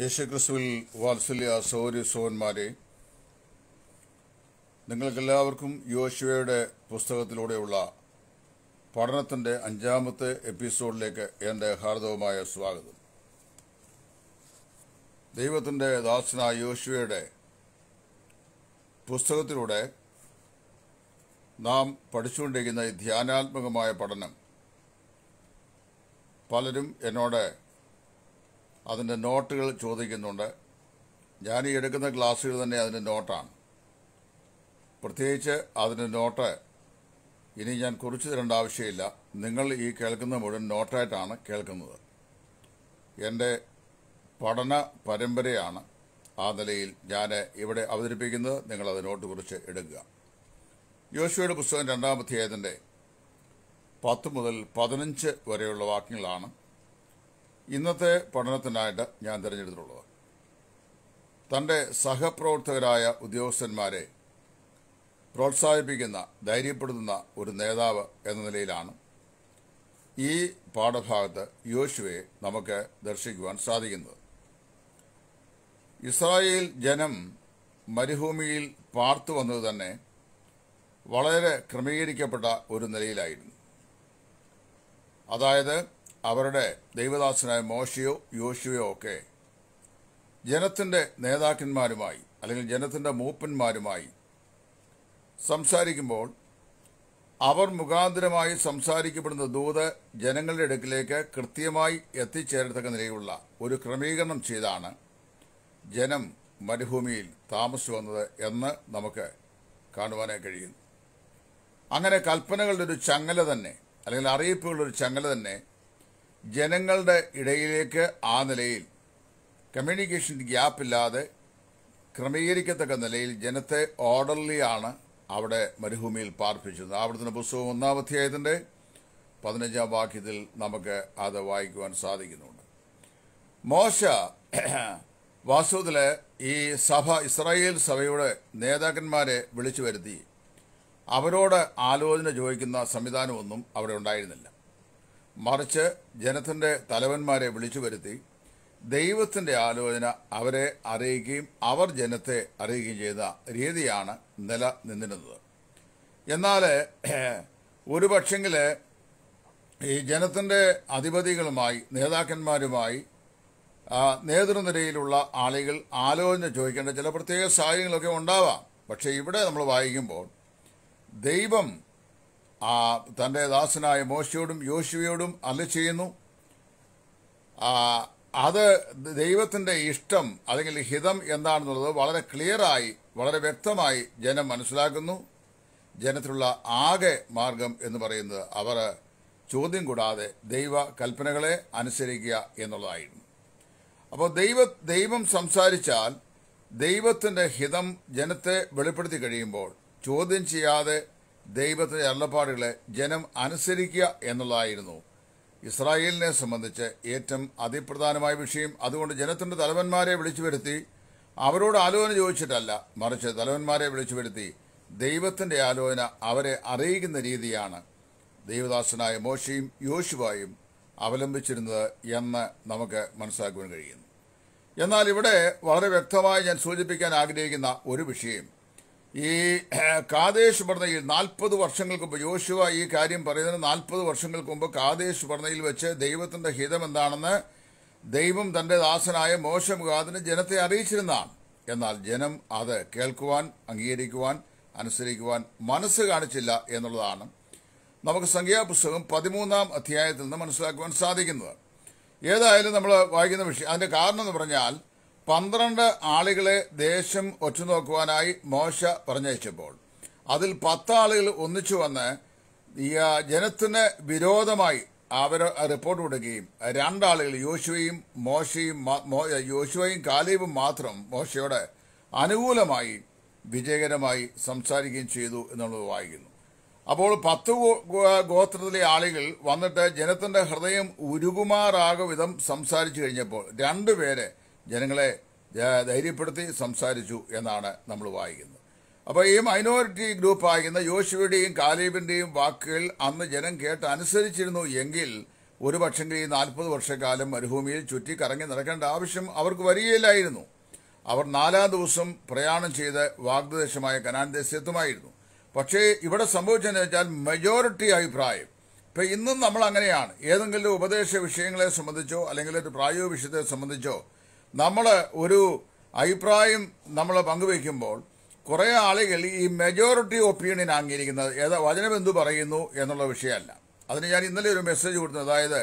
യേശുക്രിസ്തുവിൽ വാത്സല്യ സൗര്യ സോന്മാരെ നിങ്ങൾക്കെല്ലാവർക്കും യോശുവയുടെ പുസ്തകത്തിലൂടെയുള്ള പഠനത്തിൻ്റെ അഞ്ചാമത്തെ എപ്പിസോഡിലേക്ക് എൻ്റെ ഹാർദവമായ സ്വാഗതം ദൈവത്തിൻ്റെ ദാസനായ യോശുവയുടെ പുസ്തകത്തിലൂടെ നാം പഠിച്ചുകൊണ്ടിരിക്കുന്ന ഈ ധ്യാനാത്മകമായ പഠനം പലരും എന്നോട് അതിൻ്റെ നോട്ടുകൾ ചോദിക്കുന്നുണ്ട് ഞാൻ ഈ എടുക്കുന്ന ക്ലാസ്സുകൾ തന്നെ അതിൻ്റെ നോട്ടാണ് പ്രത്യേകിച്ച് അതിൻ്റെ നോട്ട് ഇനി ഞാൻ കുറിച്ചു തരേണ്ട ആവശ്യമില്ല നിങ്ങൾ ഈ കേൾക്കുന്ന മുഴുവൻ നോട്ടായിട്ടാണ് കേൾക്കുന്നത് എൻ്റെ പഠന പരമ്പരയാണ് ആ നിലയിൽ ഞാൻ ഇവിടെ അവതരിപ്പിക്കുന്നത് നിങ്ങൾ അത് നോട്ട് കുറിച്ച് എടുക്കുക യോശുവയുടെ പുസ്തകം രണ്ടാമത്തെ രണ്ടാമധ്യായത്തിൻ്റെ പത്ത് മുതൽ പതിനഞ്ച് വരെയുള്ള വാക്യങ്ങളാണ് ഇന്നത്തെ പഠനത്തിനായിട്ട് ഞാൻ തിരഞ്ഞെടുത്തിട്ടുള്ളത് തന്റെ സഹപ്രവർത്തകരായ ഉദ്യോഗസ്ഥന്മാരെ പ്രോത്സാഹിപ്പിക്കുന്ന ധൈര്യപ്പെടുത്തുന്ന ഒരു നേതാവ് എന്ന നിലയിലാണ് ഈ പാഠഭാഗത്ത് യോശുവെ നമുക്ക് ദർശിക്കുവാൻ സാധിക്കുന്നത് ഇസ്രായേൽ ജനം മരുഭൂമിയിൽ പാർത്തു വന്നത് തന്നെ വളരെ ക്രമീകരിക്കപ്പെട്ട ഒരു നിലയിലായിരുന്നു അതായത് അവരുടെ ദൈവദാസനായ മോശയോ യോശുവയോ ഒക്കെ ജനത്തിൻ്റെ നേതാക്കന്മാരുമായി അല്ലെങ്കിൽ ജനത്തിൻ്റെ മൂപ്പന്മാരുമായി സംസാരിക്കുമ്പോൾ അവർ മുഖാന്തരമായി സംസാരിക്കപ്പെടുന്ന ദൂത് ജനങ്ങളുടെ അടുക്കിലേക്ക് കൃത്യമായി എത്തിച്ചേരത്തക്ക നിലയിലുള്ള ഒരു ക്രമീകരണം ചെയ്താണ് ജനം മരുഭൂമിയിൽ താമസിച്ചു വന്നത് എന്ന് നമുക്ക് കാണുവാനായി കഴിയുന്നു അങ്ങനെ കൽപ്പനകളുടെ ഒരു ചങ്ങല തന്നെ അല്ലെങ്കിൽ അറിയിപ്പുകളുടെ ഒരു ചങ്ങല തന്നെ ജനങ്ങളുടെ ഇടയിലേക്ക് ആ നിലയിൽ കമ്മ്യൂണിക്കേഷൻ ഗ്യാപ്പില്ലാതെ ക്രമീകരിക്കത്തക്ക നിലയിൽ ജനത്തെ ഓർഡർലിയാണ് അവിടെ മരുഭൂമിയിൽ പാർപ്പിച്ചത് അവിടുത്തെ പുസ്തകം ഒന്നാം അധ്യായത്തിൻ്റെ പതിനഞ്ചാം വാക്യത്തിൽ നമുക്ക് അത് വായിക്കുവാൻ സാധിക്കുന്നുണ്ട് മോശ വാസ്തവത്തിൽ ഈ സഭ ഇസ്രായേൽ സഭയുടെ നേതാക്കന്മാരെ വിളിച്ചു വരുത്തി അവരോട് ആലോചന ചോദിക്കുന്ന സംവിധാനമൊന്നും അവിടെ ഉണ്ടായിരുന്നില്ല മറിച്ച് ജനത്തിന്റെ തലവന്മാരെ വിളിച്ചു വരുത്തി ദൈവത്തിന്റെ ആലോചന അവരെ അറിയിക്കുകയും അവർ ജനത്തെ അറിയിക്കുകയും ചെയ്ത രീതിയാണ് നിലനിന്നിരുന്നത് എന്നാൽ ഒരു പക്ഷെങ്കിൽ ഈ ജനത്തിൻ്റെ അധിപതികളുമായി നേതാക്കന്മാരുമായി നേതൃനിരയിലുള്ള ആളുകൾ ആലോചന ചോദിക്കേണ്ട ചില പ്രത്യേക സാഹചര്യങ്ങളൊക്കെ ഉണ്ടാവാം പക്ഷേ ഇവിടെ നമ്മൾ വായിക്കുമ്പോൾ ദൈവം ആ തൻ്റെ ദാസനായ മോശയോടും യോശുവയോടും അല്ല ചെയ്യുന്നു അത് ദൈവത്തിൻ്റെ ഇഷ്ടം അല്ലെങ്കിൽ ഹിതം എന്താണെന്നുള്ളത് വളരെ ക്ലിയറായി വളരെ വ്യക്തമായി ജനം മനസ്സിലാക്കുന്നു ജനത്തിലുള്ള ആകെ മാർഗം എന്ന് പറയുന്നത് അവർ ചോദ്യം കൂടാതെ ദൈവ കൽപ്പനകളെ അനുസരിക്കുക എന്നുള്ളതായിരുന്നു അപ്പോൾ ദൈവ ദൈവം സംസാരിച്ചാൽ ദൈവത്തിൻ്റെ ഹിതം ജനത്തെ വെളിപ്പെടുത്തി കഴിയുമ്പോൾ ചോദ്യം ചെയ്യാതെ ദൈവത്തിന്റെ അരുളപ്പാടുകളെ ജനം അനുസരിക്കുക എന്നുള്ളതായിരുന്നു ഇസ്രായേലിനെ സംബന്ധിച്ച് ഏറ്റവും അതിപ്രധാനമായ വിഷയം അതുകൊണ്ട് ജനത്തിന്റെ തലവന്മാരെ വിളിച്ചു വരുത്തി അവരോട് ആലോചന ചോദിച്ചിട്ടല്ല മറിച്ച് തലവന്മാരെ വിളിച്ചു വരുത്തി ദൈവത്തിന്റെ ആലോചന അവരെ അറിയിക്കുന്ന രീതിയാണ് ദൈവദാസനായ മോശയും യോശുവായും അവലംബിച്ചിരുന്നത് എന്ന് നമുക്ക് മനസ്സിലാക്കുവാൻ കഴിയുന്നു എന്നാൽ ഇവിടെ വളരെ വ്യക്തമായി ഞാൻ സൂചിപ്പിക്കാൻ ആഗ്രഹിക്കുന്ന ഒരു വിഷയം ഈ കാതേശ് ഭരണയിൽ നാൽപ്പത് വർഷങ്ങൾക്ക് മുമ്പ് യോശുവ ഈ കാര്യം പറയുന്നതിന് നാൽപ്പത് വർഷങ്ങൾക്ക് മുമ്പ് കാതേശ് ഭരണയിൽ വെച്ച് ദൈവത്തിന്റെ ഹിതം എന്താണെന്ന് ദൈവം തന്റെ ദാസനായ മോശം മുഖാതിന് ജനത്തെ അറിയിച്ചിരുന്നതാണ് എന്നാൽ ജനം അത് കേൾക്കുവാൻ അംഗീകരിക്കുവാൻ അനുസരിക്കുവാൻ മനസ്സ് കാണിച്ചില്ല എന്നുള്ളതാണ് നമുക്ക് സംഖ്യാപുസ്തകം പതിമൂന്നാം അധ്യായത്തിൽ നിന്ന് മനസ്സിലാക്കുവാൻ സാധിക്കുന്നത് ഏതായാലും നമ്മൾ വായിക്കുന്ന വിഷയം അതിന്റെ കാരണം എന്ന് പറഞ്ഞാൽ പന്ത്രണ്ട് ആളുകളെ ദേശം ഒറ്റുനോക്കുവാനായി മോശ പറഞ്ഞയച്ചപ്പോൾ അതിൽ പത്താളുകൾ ഒന്നിച്ചു വന്ന് ജനത്തിന് വിരോധമായി അവർ റിപ്പോർട്ട് കൊടുക്കുകയും രണ്ടാളുകൾ യോശുവയും മോശയും യോശുവയും കാലീബും മാത്രം മോശയോട് അനുകൂലമായി വിജയകരമായി സംസാരിക്കുകയും ചെയ്തു എന്നുള്ളത് വായിക്കുന്നു അപ്പോൾ പത്ത് ഗോത്രത്തിലെ ആളുകൾ വന്നിട്ട് ജനത്തിന്റെ ഹൃദയം ഉരുകുമാറാകും വിധം സംസാരിച്ചു കഴിഞ്ഞപ്പോൾ രണ്ടുപേരെ ജനങ്ങളെ ധൈര്യപ്പെടുത്തി സംസാരിച്ചു എന്നാണ് നമ്മൾ വായിക്കുന്നത് അപ്പോൾ ഈ മൈനോറിറ്റി ഗ്രൂപ്പായിരുന്ന യോശുവയുടെയും കാലീബിന്റെയും വാക്കുകൾ അന്ന് ജനം കേട്ട് അനുസരിച്ചിരുന്നു എങ്കിൽ ഒരു പക്ഷം ഈ നാൽപ്പത് വർഷക്കാലം മരുഭൂമിയിൽ ചുറ്റി കറങ്ങി നടക്കേണ്ട ആവശ്യം അവർക്ക് വരികയില്ലായിരുന്നു അവർ നാലാം ദിവസം പ്രയാണം ചെയ്ത് വാഗ്ദേശമായ കനാൻ ദേശത്തുമായിരുന്നു പക്ഷേ ഇവിടെ സംഭവിച്ചതെന്ന് വെച്ചാൽ മെജോറിറ്റി അഭിപ്രായം ഇപ്പം ഇന്നും നമ്മൾ അങ്ങനെയാണ് ഏതെങ്കിലും ഉപദേശ വിഷയങ്ങളെ സംബന്ധിച്ചോ അല്ലെങ്കിൽ ഒരു പ്രായോഗിക വിഷയത്തെ സംബന്ധിച്ചോ നമ്മൾ ഒരു അഭിപ്രായം നമ്മൾ പങ്കുവയ്ക്കുമ്പോൾ കുറേ ആളുകൾ ഈ മെജോറിറ്റി ഒപ്പീനിയൻ അംഗീകരിക്കുന്നത് ഏതാ വചനം എന്തു പറയുന്നു എന്നുള്ള വിഷയമല്ല അതിന് ഞാൻ ഇന്നലെ ഒരു മെസ്സേജ് കൊടുത്തു അതായത്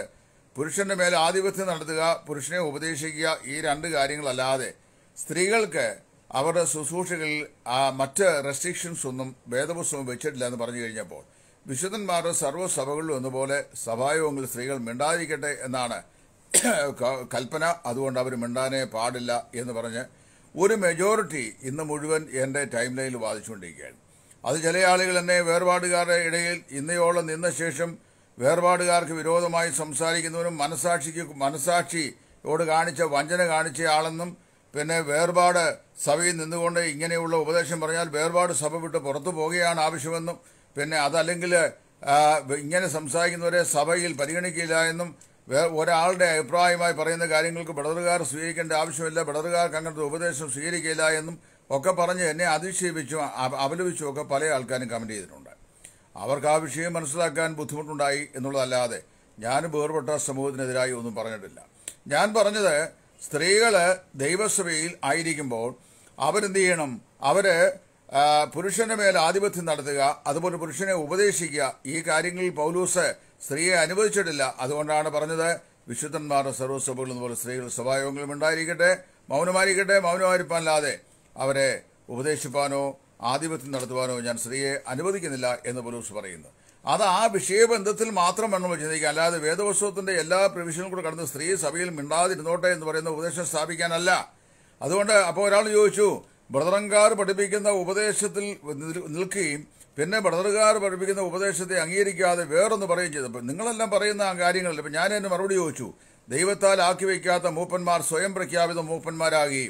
പുരുഷന്റെ മേലെ ആധിപത്യം നടത്തുക പുരുഷനെ ഉപദേശിക്കുക ഈ രണ്ട് കാര്യങ്ങളല്ലാതെ സ്ത്രീകൾക്ക് അവരുടെ ശുശ്രൂഷകളിൽ മറ്റ് റെസ്ട്രിക്ഷൻസ് ഒന്നും വേദപുസ്തകം വെച്ചിട്ടില്ല എന്ന് പറഞ്ഞു കഴിഞ്ഞപ്പോൾ വിശുദ്ധന്മാരുടെ സർവ്വസഭകളിലും എന്നപോലെ സഭായോഗങ്ങളിൽ സ്ത്രീകൾ മിണ്ടാതിരിക്കട്ടെ എന്നാണ് കൽപ്പന അതുകൊണ്ട് അവർ മിണ്ടാനേ പാടില്ല എന്ന് പറഞ്ഞ് ഒരു മെജോറിറ്റി ഇന്ന് മുഴുവൻ എൻ്റെ ടൈം ലൈനിൽ വാദിച്ചുകൊണ്ടിരിക്കുകയാണ് അത് ചില ആളുകൾ എന്നെ വേർപാടുകാരുടെ ഇടയിൽ ഇന്നയോളം നിന്ന ശേഷം വേർപാടുകാർക്ക് വിരോധമായി സംസാരിക്കുന്നവരും മനസാക്ഷിക്ക് മനസാക്ഷിയോട് കാണിച്ച വഞ്ചന കാണിച്ച ആളെന്നും പിന്നെ വേർപാട് സഭയിൽ നിന്നുകൊണ്ട് ഇങ്ങനെയുള്ള ഉപദേശം പറഞ്ഞാൽ വേർപാട് സഭ വിട്ട് പുറത്തു പോകുകയാണ് ആവശ്യമെന്നും പിന്നെ അതല്ലെങ്കിൽ ഇങ്ങനെ സംസാരിക്കുന്നവരെ സഭയിൽ പരിഗണിക്കില്ല എന്നും ഒരാളുടെ അഭിപ്രായമായി പറയുന്ന കാര്യങ്ങൾക്ക് ബടറുകാർ സ്വീകരിക്കേണ്ട ആവശ്യമില്ല ബടറുകാർക്ക് അങ്ങനത്തെ ഉപദേശം സ്വീകരിക്കില്ല എന്നും ഒക്കെ പറഞ്ഞ് എന്നെ അധിക്ഷേപിച്ചും അപലപിച്ചും ഒക്കെ പല ആൾക്കാരും കമന്റ് ചെയ്തിട്ടുണ്ട് അവർക്ക് ആ വിഷയം മനസ്സിലാക്കാൻ ബുദ്ധിമുട്ടുണ്ടായി എന്നുള്ളതല്ലാതെ ഞാൻ വേർപെട്ട സമൂഹത്തിനെതിരായി ഒന്നും പറഞ്ഞിട്ടില്ല ഞാൻ പറഞ്ഞത് സ്ത്രീകൾ ദൈവസഭയിൽ ആയിരിക്കുമ്പോൾ അവരെന്ത് ചെയ്യണം അവർ പുരുഷന്റെ മേൽ ആധിപത്യം നടത്തുക അതുപോലെ പുരുഷനെ ഉപദേശിക്കുക ഈ കാര്യങ്ങളിൽ പൗലൂസ് സ്ത്രീയെ അനുവദിച്ചിട്ടില്ല അതുകൊണ്ടാണ് പറഞ്ഞത് വിശുദ്ധന്മാരുടെ സർവ്വസഭകളിൽ പോലെ സ്ത്രീകൾ സ്വഭാവങ്ങളും ഉണ്ടായിരിക്കട്ടെ മൗനമായിരിക്കട്ടെ മൗനമായിരിക്കാനല്ലാതെ അവരെ ഉപദേശിപ്പാനോ ആധിപത്യം നടത്തുവാനോ ഞാൻ സ്ത്രീയെ അനുവദിക്കുന്നില്ല എന്ന് പോലൂസ് പറയുന്നു അത് ആ വിഷയബന്ധത്തിൽ മാത്രം നമ്മൾ ചിന്തിക്കുക അല്ലാതെ വേദവസ്തുവത്തിന്റെ എല്ലാ പ്രവിഷനും കൂടെ കടന്ന് സ്ത്രീ സഭയിൽ മിണ്ടാതിരുന്നോട്ടെ എന്ന് പറയുന്ന ഉപദേശം സ്ഥാപിക്കാനല്ല അതുകൊണ്ട് അപ്പോൾ ഒരാൾ ചോദിച്ചു ബ്രദറങ്കാർ പഠിപ്പിക്കുന്ന ഉപദേശത്തിൽ നിൽക്കുകയും പിന്നെ ബ്രദറുകാർ പഠിപ്പിക്കുന്ന ഉപദേശത്തെ അംഗീകരിക്കാതെ വേറൊന്ന് പറയുകയും ചെയ്തു അപ്പം നിങ്ങളെല്ലാം പറയുന്ന കാര്യങ്ങളിൽ ഇപ്പം ഞാൻ എൻ്റെ മറുപടി ചോദിച്ചു ദൈവത്താൽ ആക്കി വയ്ക്കാത്ത മൂപ്പന്മാർ സ്വയം പ്രഖ്യാപിത മൂപ്പന്മാരാകി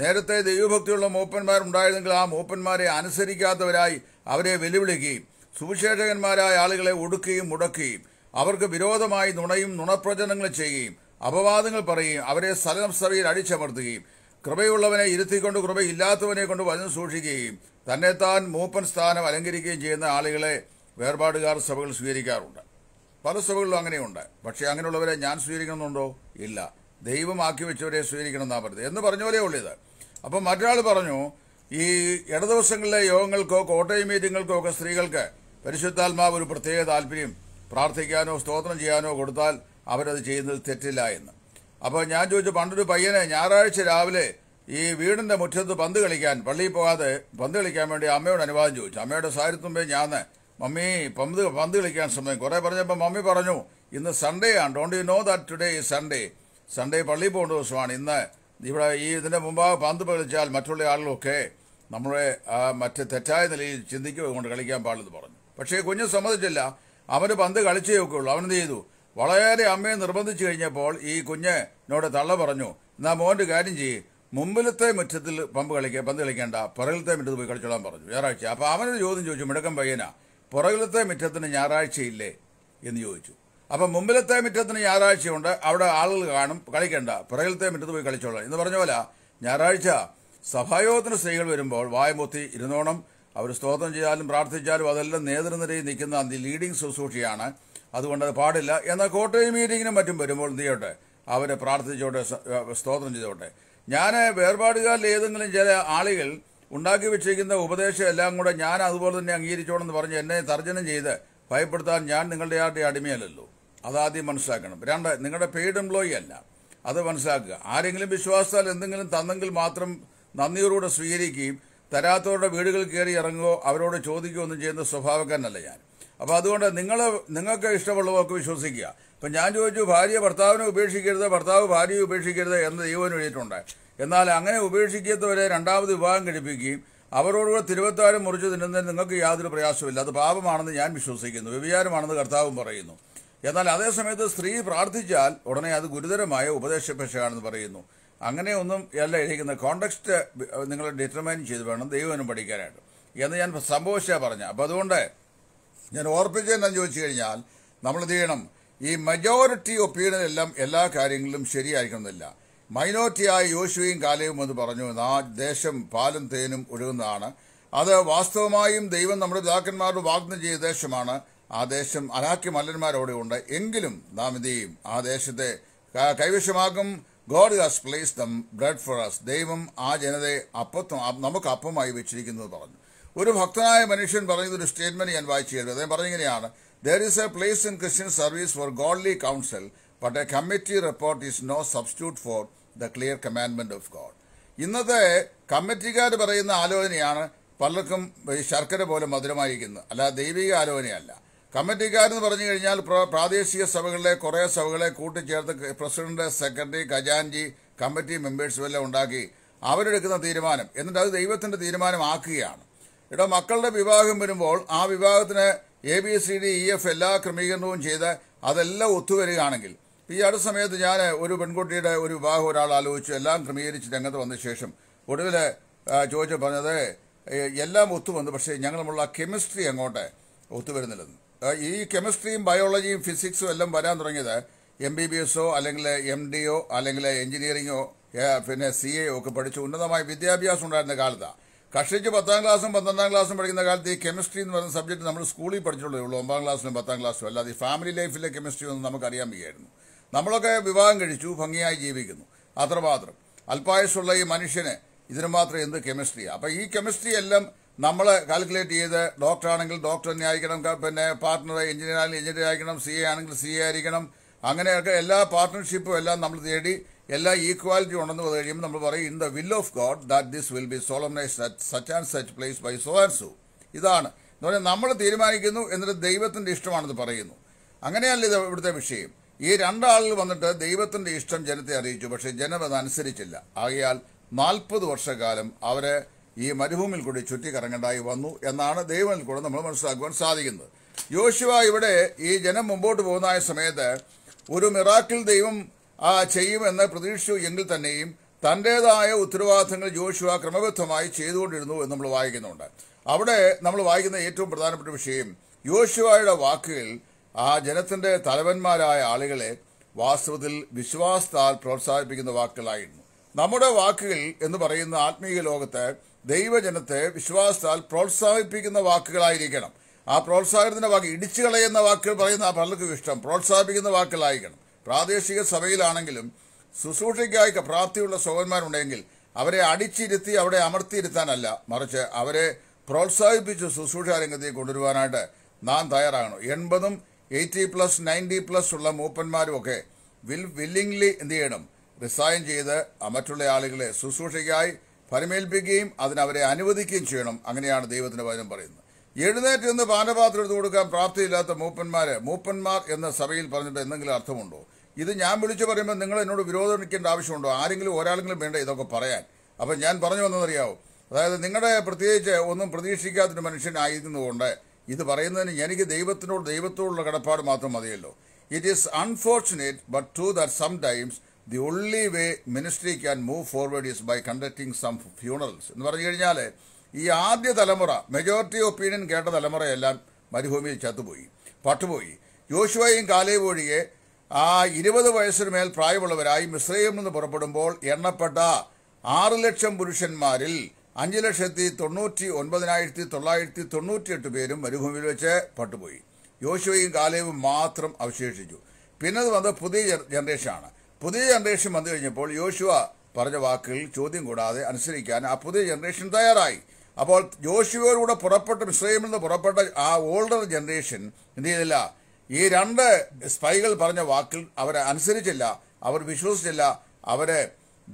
നേരത്തെ ദൈവഭക്തിയുള്ള മൂപ്പന്മാരുണ്ടായിരുന്നെങ്കിൽ ആ മൂപ്പന്മാരെ അനുസരിക്കാത്തവരായി അവരെ വെല്ലുവിളിക്കുകയും സുവിശേഷകന്മാരായ ആളുകളെ ഒടുക്കുകയും മുടക്കുകയും അവർക്ക് വിരോധമായി നുണയും നുണപ്രചനങ്ങൾ ചെയ്യുകയും അപവാദങ്ങൾ പറയുകയും അവരെ സ്ഥലം സഭയിൽ അടിച്ചമർത്തുകയും കൃപയുള്ളവനെ ഇരുത്തിക്കൊണ്ട് കൃപയില്ലാത്തവനെ കൊണ്ട് വചനം സൂക്ഷിക്കുകയും തന്നെത്താൻ മൂപ്പൻ സ്ഥാനം അലങ്കരിക്കുകയും ചെയ്യുന്ന ആളുകളെ വേർപാടുകാർ സഭകൾ സ്വീകരിക്കാറുണ്ട് പല സഭകളിലും അങ്ങനെയുണ്ട് പക്ഷേ അങ്ങനെയുള്ളവരെ ഞാൻ സ്വീകരിക്കുന്നുണ്ടോ ഇല്ല ദൈവമാക്കി വെച്ചവരെ സ്വീകരിക്കണം എന്നാ പറയുന്നത് എന്ന് പറഞ്ഞ പോലെ ഉള്ളത് അപ്പം മറ്റൊരാൾ പറഞ്ഞു ഈ ഇടദിവസങ്ങളിലെ യോഗങ്ങൾക്കോ കോട്ടയം മീറ്റിങ്ങൾക്കോ ഒക്കെ സ്ത്രീകൾക്ക് പരിശുദ്ധാത്മാവ് ഒരു പ്രത്യേക താല്പര്യം പ്രാർത്ഥിക്കാനോ സ്തോത്രം ചെയ്യാനോ കൊടുത്താൽ അവരത് ചെയ്യുന്നത് തെറ്റില്ല എന്ന് അപ്പോൾ ഞാൻ ചോദിച്ചു പണ്ടൊരു പയ്യനെ ഞായറാഴ്ച രാവിലെ ഈ വീടിൻ്റെ മുറ്റത്ത് പന്ത് കളിക്കാൻ പള്ളിയിൽ പോകാതെ പന്ത് കളിക്കാൻ വേണ്ടി അമ്മയോട് അനുവാദം ചോദിച്ചു അമ്മയുടെ സാരിത്തുമ്പേ ഞാൻ മമ്മി പന്ത് പന്ത് കളിക്കാൻ സമയം കുറേ പറഞ്ഞപ്പോൾ മമ്മി പറഞ്ഞു ഇന്ന് സൺഡേ ആണ് don't you know that today ഈ സൺഡേ സൺഡേ പള്ളിയിൽ പോകേണ്ട ദിവസമാണ് ഇന്ന് ഇവിടെ ഈ ഇതിൻ്റെ മുമ്പാകെ പന്ത് കളിച്ചാൽ മറ്റുള്ള ആളുകളൊക്കെ നമ്മളെ മറ്റ് തെറ്റായ നിലയിൽ ചിന്തിക്കുക കൊണ്ട് കളിക്കാൻ പാടില്ലെന്ന് പറഞ്ഞു പക്ഷേ കുഞ്ഞ് സമ്മതിച്ചില്ല അവന് പന്ത് കളിച്ചേ ഒക്കെ ഉള്ളൂ അവനെന്ത് ചെയ്തു വളരെ അമ്മയെ നിർബന്ധിച്ചു കഴിഞ്ഞപ്പോൾ ഈ കുഞ്ഞിനോട് തള്ള പറഞ്ഞു എന്നാ മോൻ്റെ കാര്യം ചെയ്യ് മുമ്പിലത്തെ മുറ്റത്തിൽ പമ്പ് കളിക്കുക പന്ത് കളിക്കേണ്ട പുറകിലത്തെ മുറ്റത്ത് പോയി കളിച്ചോളാൻ പറഞ്ഞു ഞായറാഴ്ച അപ്പോൾ അവനൊരു ചോദ്യം ചോദിച്ചു മിടക്കം പയ്യനാ പുറകിലത്തെ മുറ്റത്തിന് ഞായറാഴ്ചയില്ലേ എന്ന് ചോദിച്ചു അപ്പൊ മുമ്പിലത്തെ മുറ്റത്തിന് ഞായറാഴ്ചയുണ്ട് അവിടെ ആളുകൾ കാണും കളിക്കണ്ട പുറകിലത്തെ മുറ്റത്ത് പോയി കളിച്ചോളാം എന്ന് പറഞ്ഞ പോലെ ഞായറാഴ്ച സഭായോഗത്തിന് സ്ത്രീകൾ വരുമ്പോൾ വായമൂത്തി ഇരുന്നോണം അവർ സ്തോത്രം ചെയ്താലും പ്രാർത്ഥിച്ചാലും അതെല്ലാം നേതൃനിരയിൽ നിൽക്കുന്ന ലീഡിംഗ് ശുശ്രൂഷയാണ് അതുകൊണ്ട് അത് പാടില്ല എന്നാൽ കോട്ടയം മീറ്റിങ്ങിനും മറ്റും വരുമ്പോൾ എന്ത് ചെയ്യട്ടെ അവരെ പ്രാർത്ഥിച്ചോട്ടെ സ്തോത്രം ചെയ്തോട്ടെ ഞാൻ വേർപാടുകാരിൽ ഏതെങ്കിലും ചില ആളുകൾ ഉണ്ടാക്കി വെച്ചിരിക്കുന്ന ഉപദേശം എല്ലാം കൂടെ ഞാൻ അതുപോലെ തന്നെ അംഗീകരിച്ചോണെന്ന് പറഞ്ഞ് എന്നെ തർജ്ജനം ചെയ്ത് ഭയപ്പെടുത്താൻ ഞാൻ നിങ്ങളുടെ ആരുടെ അടിമയല്ലല്ലോ അതാദ്യം മനസ്സിലാക്കണം രണ്ട് നിങ്ങളുടെ പെയ്ഡ് എംപ്ലോയി അല്ല അത് മനസ്സിലാക്കുക ആരെങ്കിലും വിശ്വാസത്താൽ എന്തെങ്കിലും തന്നെങ്കിൽ മാത്രം നന്ദിയോടുകൂടെ സ്വീകരിക്കുകയും തരാത്തവരുടെ വീടുകൾ കയറി ഇറങ്ങുകയോ അവരോട് ചോദിക്കുകയോ ഒന്നും ചെയ്യുന്ന സ്വഭാവക്കാരനല്ല ഞാൻ അപ്പോൾ അതുകൊണ്ട് നിങ്ങൾ നിങ്ങൾക്ക് ഇഷ്ടമുള്ളവർക്ക് വിശ്വസിക്കുക ഇപ്പം ഞാൻ ചോദിച്ചു ഭാര്യ ഭർത്താവിനെ ഉപേക്ഷിക്കരുത് ഭർത്താവ് ഭാര്യയെ ഉപേക്ഷിക്കരുത് എന്ന് ദൈവം എഴുതിയിട്ടുണ്ട് എന്നാൽ അങ്ങനെ ഉപേക്ഷിക്കാത്തവരെ രണ്ടാമത് വിവാഹം കഴിപ്പിക്കുകയും അവരോടുകൂടെ തിരുവത്താരം മുറിച്ച് തിന്നുന്നതിന് നിങ്ങൾക്ക് യാതൊരു പ്രയാസമില്ല അത് പാപമാണെന്ന് ഞാൻ വിശ്വസിക്കുന്നു വ്യവിചാരമാണെന്ന് കർത്താവും പറയുന്നു എന്നാൽ അതേസമയത്ത് സ്ത്രീ പ്രാർത്ഥിച്ചാൽ ഉടനെ അത് ഗുരുതരമായ ഉപദേശപക്ഷയാണെന്ന് പറയുന്നു അങ്ങനെ ഒന്നും അല്ല എഴുതിക്കുന്ന കോണ്ടക്സ്റ്റ് നിങ്ങൾ ഡിറ്റർമൈൻ ചെയ്ത് വേണം ദൈവനും പഠിക്കാനായിട്ട് എന്ന് ഞാൻ സംഭവിച്ചാൽ പറഞ്ഞു അപ്പോൾ അതുകൊണ്ട് ഞാൻ ഓർപ്പിച്ചതെന്നു ചോദിച്ചു കഴിഞ്ഞാൽ നമ്മൾ എന്ത് ചെയ്യണം ഈ മെജോറിറ്റി ഒപ്പീനിയനെല്ലാം എല്ലാ കാര്യങ്ങളിലും ശരിയായിരിക്കണമെന്നില്ല മൈനോറിറ്റിയായ യോശുവയും കാലയും എന്ന് പറഞ്ഞു ആ ദേശം പാലും തേനും ഒഴുകുന്നതാണ് അത് വാസ്തവമായും ദൈവം നമ്മുടെ പിതാക്കന്മാരോട് വാഗ്ദാനം ചെയ്ത ദേശമാണ് ആ ദേശം അനാക്കി മല്ലന്മാരോടെ ഉണ്ട് എങ്കിലും നാം എന്ത് ചെയ്യും ആ ദേശത്തെ കൈവശമാക്കും God has place them bread for us ദൈവം ആ ജനതയെ അപ്പത്വം നമുക്ക് അപ്പമായി വെച്ചിരിക്കുന്നു പറഞ്ഞു ഒരു ഭക്തനായ മനുഷ്യൻ പറയുന്ന ഒരു സ്റ്റേറ്റ്മെന്റ് ഞാൻ വായിച്ചു അദ്ദേഹം പറഞ്ഞിങ്ങനെയാണ് there is a place in Christian service for godly council but a committee report is no substitute for the clear commandment of God ഇന്നത്തെ കമ്മിറ്റിക്കാർ പറയുന്ന ആലോചനയാണ് പലർക്കും ശർക്കര പോലെ മധുരമായിരിക്കുന്നത് അല്ലാതെ ദൈവിക ആലോചനയല്ല കമ്മിറ്റിക്കാരെന്ന് പറഞ്ഞു കഴിഞ്ഞാൽ പ്രാദേശിക സഭകളിലെ കുറേ സഭകളെ കൂട്ടിച്ചേർത്ത് പ്രസിഡന്റ് സെക്രട്ടറി ഖജാൻജി കമ്മിറ്റി മെമ്പേഴ്സും എല്ലാം ഉണ്ടാക്കി അവരെടുക്കുന്ന തീരുമാനം എന്നിട്ട് അത് ദൈവത്തിന്റെ തീരുമാനമാക്കുകയാണ് ഇട മക്കളുടെ വിവാഹം വരുമ്പോൾ ആ വിവാഹത്തിന് A B C D E F എല്ലാ ക്രമീകരണവും ചെയ്ത് അതെല്ലാം ഒത്തുവരികയാണെങ്കിൽ ഈ അടുത്ത സമയത്ത് ഞാൻ ഒരു പെൺകുട്ടിയുടെ ഒരു വിവാഹം ഒരാൾ ആലോചിച്ചു എല്ലാം ക്രമീകരിച്ച് രംഗത്ത് വന്ന ശേഷം ഒടുവിൽ ചോദിച്ചു പറഞ്ഞത് എല്ലാം വന്നു പക്ഷേ ഞങ്ങൾ തമ്മിലുള്ള കെമിസ്ട്രി അങ്ങോട്ട് ഒത്തുവരുന്നില്ലെന്ന് ഈ കെമിസ്ട്രിയും ബയോളജിയും ഫിസിക്സും എല്ലാം വരാൻ തുടങ്ങിയത് എം ബി ബി എസോ അല്ലെങ്കിൽ എം ഒ അല്ലെങ്കിൽ എഞ്ചിനീയറിംഗോ പിന്നെ സി എ ഒക്കെ പഠിച്ചു ഉന്നതമായ വിദ്യാഭ്യാസം ഉണ്ടായിരുന്ന കാലത്താണ് കക്ഷിക്ക് പത്താം ക്ലാസ്സും പന്ത്രണ്ടാം ക്ലാസ്സും പഠിക്കുന്ന കാലത്ത് ഈ കെമിസ്ട്രി എന്ന് പറയുന്ന സബ്ജക്ട് നമ്മൾ സ്കൂളിൽ പഠിച്ചിട്ടുള്ളേ ഉള്ളൂ ഒമ്പതാം ക്ലാസ്സിലും പത്താം ക്ലാസ്സിലും അല്ലാതെ ഈ ഫാമിലി ലൈഫിലെ കെമിസ്ട്രി ഒന്നും അറിയാൻ വയ്യായിരുന്നു നമ്മളൊക്കെ വിവാഹം കഴിച്ചു ഭംഗിയായി ജീവിക്കുന്നു അത്രമാത്രം അല്പായുസുള്ള ഈ മനുഷ്യന് ഇതിനു മാത്രം എന്ത് കെമിസ്ട്രിയാണ് അപ്പം ഈ കെമിസ്ട്രി എല്ലാം നമ്മൾ കാൽക്കുലേറ്റ് ചെയ്ത് ഡോക്ടറാണെങ്കിൽ തന്നെ ആയിരിക്കണം പിന്നെ പാർട്ട്ണർ എഞ്ചിനീയർ ആണെങ്കിൽ എഞ്ചിനീയർ ആയിരിക്കണം സി എ ആണെങ്കിൽ സി എ ആയിരിക്കണം അങ്ങനെയൊക്കെ എല്ലാ പാർട്ട്ണർഷിപ്പും എല്ലാം നമ്മൾ തേടി എല്ലാ ഈക്വാലിറ്റി ഉണ്ടെന്ന് പറഞ്ഞു കഴിയുമ്പോൾ നമ്മൾ പറയും in the will of God that this will be solemnise such and such place by so and so ഇതാണ് എന്ന് പറഞ്ഞാൽ നമ്മൾ തീരുമാനിക്കുന്നു എന്നിട്ട് ദൈവത്തിൻ്റെ ഇഷ്ടമാണെന്ന് പറയുന്നു അങ്ങനെയല്ല ഇത് ഇവിടുത്തെ വിഷയം ഈ രണ്ടാളിൽ വന്നിട്ട് ദൈവത്തിൻ്റെ ഇഷ്ടം ജനത്തെ അറിയിച്ചു പക്ഷേ ജനം അതനുസരിച്ചില്ല ആകയാൽ നാൽപ്പത് വർഷക്കാലം അവരെ ഈ മരുഭൂമിയിൽ കൂടി ചുറ്റിക്കറങ്ങേണ്ടായി വന്നു എന്നാണ് ദൈവത്തിൽ കൂടെ നമ്മൾ മനസ്സിലാക്കുവാൻ സാധിക്കുന്നത് യോശുവ ഇവിടെ ഈ ജനം മുമ്പോട്ട് പോകുന്ന സമയത്ത് ഒരു മിറാക്കിൾ ദൈവം ചെയ്യുമെന്ന് പ്രതീക്ഷിച്ചു എങ്കിൽ തന്നെയും തൻ്റേതായ ഉത്തരവാദിത്തങ്ങൾ ജോഷുവ ക്രമബദ്ധമായി ചെയ്തുകൊണ്ടിരുന്നു എന്ന് നമ്മൾ വായിക്കുന്നുണ്ട് അവിടെ നമ്മൾ വായിക്കുന്ന ഏറ്റവും പ്രധാനപ്പെട്ട വിഷയം യോശുവായുടെ വാക്കുകൾ ആ ജനത്തിന്റെ തലവന്മാരായ ആളുകളെ വാസ്തവത്തിൽ വിശ്വാസത്താൽ പ്രോത്സാഹിപ്പിക്കുന്ന വാക്കുകളായിരുന്നു നമ്മുടെ വാക്കുകൾ എന്ന് പറയുന്ന ആത്മീയ ലോകത്ത് ദൈവജനത്തെ വിശ്വാസത്താൽ പ്രോത്സാഹിപ്പിക്കുന്ന വാക്കുകളായിരിക്കണം ആ പ്രോത്സാഹനത്തിന്റെ വാക്ക് ഇടിച്ചു കളയുന്ന വാക്കുകൾ പറയുന്ന പലർക്കും ഇഷ്ടം പ്രോത്സാഹിപ്പിക്കുന്ന വാക്കുകളായിരിക്കണം പ്രാദേശിക സഭയിലാണെങ്കിലും ശുശ്രൂഷയ്ക്കായി പ്രാപ്തിയുള്ള സൗകന്മാരുണ്ടെങ്കിൽ അവരെ അടിച്ചിരുത്തി അവിടെ അമർത്തിയിരുത്താനല്ല മറിച്ച് അവരെ പ്രോത്സാഹിപ്പിച്ച് ശുശ്രൂഷ രംഗത്തേക്ക് കൊണ്ടുവരുവാനായിട്ട് നാം തയ്യാറാകണം എൺപതും എയ്റ്റി പ്ലസ് നയൻറ്റി പ്ലസ് ഉള്ള മൂപ്പന്മാരും ഒക്കെ വിൽ വില്ലിംഗ്ലി എന്ത് ചെയ്യണം റിസൈൻ ചെയ്ത് മറ്റുള്ള ആളുകളെ ശുശ്രൂഷയ്ക്കായി ഫലമേൽപ്പിക്കുകയും അതിനവരെ അനുവദിക്കുകയും ചെയ്യണം അങ്ങനെയാണ് ദൈവത്തിന്റെ വചനം പറയുന്നത് എഴുന്നേറ്റ് എന്ന് പാനപാത്രം എടുത്ത് കൊടുക്കാൻ പ്രാപ്തിയില്ലാത്ത മൂപ്പന്മാരെ മൂപ്പന്മാർ എന്ന സഭയിൽ പറഞ്ഞിട്ട് എന്തെങ്കിലും അർത്ഥമുണ്ടോ ഇത് ഞാൻ വിളിച്ചു പറയുമ്പോൾ നിങ്ങൾ എന്നോട് നിൽക്കേണ്ട ആവശ്യമുണ്ടോ ആരെങ്കിലും ഒരാളെങ്കിലും വേണ്ട ഇതൊക്കെ പറയാൻ അപ്പം ഞാൻ പറഞ്ഞു വന്നതറിയാവോ അതായത് നിങ്ങളുടെ പ്രത്യേകിച്ച് ഒന്നും പ്രതീക്ഷിക്കാത്തൊരു മനുഷ്യനായിരുന്നതുകൊണ്ട് ഇത് പറയുന്നതിന് എനിക്ക് ദൈവത്തിനോട് ദൈവത്തോടുള്ള കടപ്പാട് മാത്രം മതിയല്ലോ it is unfortunate but true that some times the only way ministry can move forward is by conducting some funerals എന്ന് പറഞ്ഞു കഴിഞ്ഞാൽ ഈ ആദ്യ തലമുറ മെജോറിറ്റി ഒപ്പീനിയൻ കേട്ട തലമുറയെല്ലാം മരുഭൂമിയിൽ ചത്തുപോയി പട്ടുപോയി യോശുവയും കാലേവ് ഒഴികെ ആ ഇരുപത് വയസ്സിന് മേൽ പ്രായമുള്ളവരായി മിശ്രയിൽ നിന്ന് പുറപ്പെടുമ്പോൾ എണ്ണപ്പെട്ട ആറ് ലക്ഷം പുരുഷന്മാരിൽ അഞ്ച് ലക്ഷത്തി തൊണ്ണൂറ്റി ഒൻപതിനായിരത്തി തൊള്ളായിരത്തി തൊണ്ണൂറ്റിയെട്ട് പേരും മരുഭൂമിയിൽ വെച്ച് പട്ടുപോയി യോശുവയും കാലയവും മാത്രം അവശേഷിച്ചു പിന്നത് വന്നത് പുതിയ ജനറേഷനാണ് പുതിയ ജനറേഷൻ വന്നു കഴിഞ്ഞപ്പോൾ യോശുവ പറഞ്ഞ വാക്കുകൾ ചോദ്യം കൂടാതെ അനുസരിക്കാൻ ആ പുതിയ ജനറേഷൻ തയ്യാറായി അപ്പോൾ ജോഷിയോടുകൂടെ പുറപ്പെട്ട മിസ്രൈമിൽ നിന്ന് പുറപ്പെട്ട ആ ഓൾഡർ ജനറേഷൻ എന്ത് ചെയ്തില്ല ഈ രണ്ട് സ്പൈകൾ പറഞ്ഞ വാക്കിൽ അവരെ അനുസരിച്ചില്ല അവർ വിശ്വസിച്ചില്ല അവരെ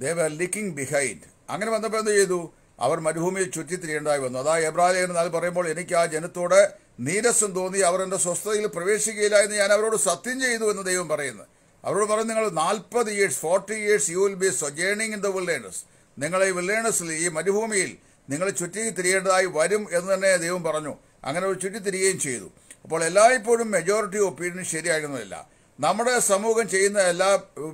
ദേവർ ലിക്കിംഗ് ബിഹൈൻഡ് അങ്ങനെ വന്നപ്പോൾ എന്ത് ചെയ്തു അവർ മരുഭൂമിയിൽ ചുറ്റിത്തിരിയേണ്ടതായി വന്നു അതാ എബ്രാഹിം അത് പറയുമ്പോൾ എനിക്ക് ആ ജനത്തോട് നീരസം തോന്നി അവർ എൻ്റെ സ്വസ്ഥതയിൽ പ്രവേശിക്കുകയില്ല എന്ന് ഞാൻ അവരോട് സത്യം ചെയ്തു എന്ന് ദൈവം പറയുന്നു അവരോട് പറഞ്ഞു നിങ്ങൾ നാൽപ്പത് years forty years you will be sojourning in the wilderness നിങ്ങൾ ഈ ഈ മരുഭൂമിയിൽ നിങ്ങൾ ചുറ്റി തിരിയേണ്ടതായി വരും എന്ന് തന്നെ ദൈവം പറഞ്ഞു അങ്ങനെ ഒരു ചുറ്റി തിരികുകയും ചെയ്തു അപ്പോൾ എല്ലായ്പ്പോഴും മെജോറിറ്റി ഒപ്പീനിയൻ ശരിയാകുന്നതല്ല നമ്മുടെ സമൂഹം ചെയ്യുന്ന എല്ലാ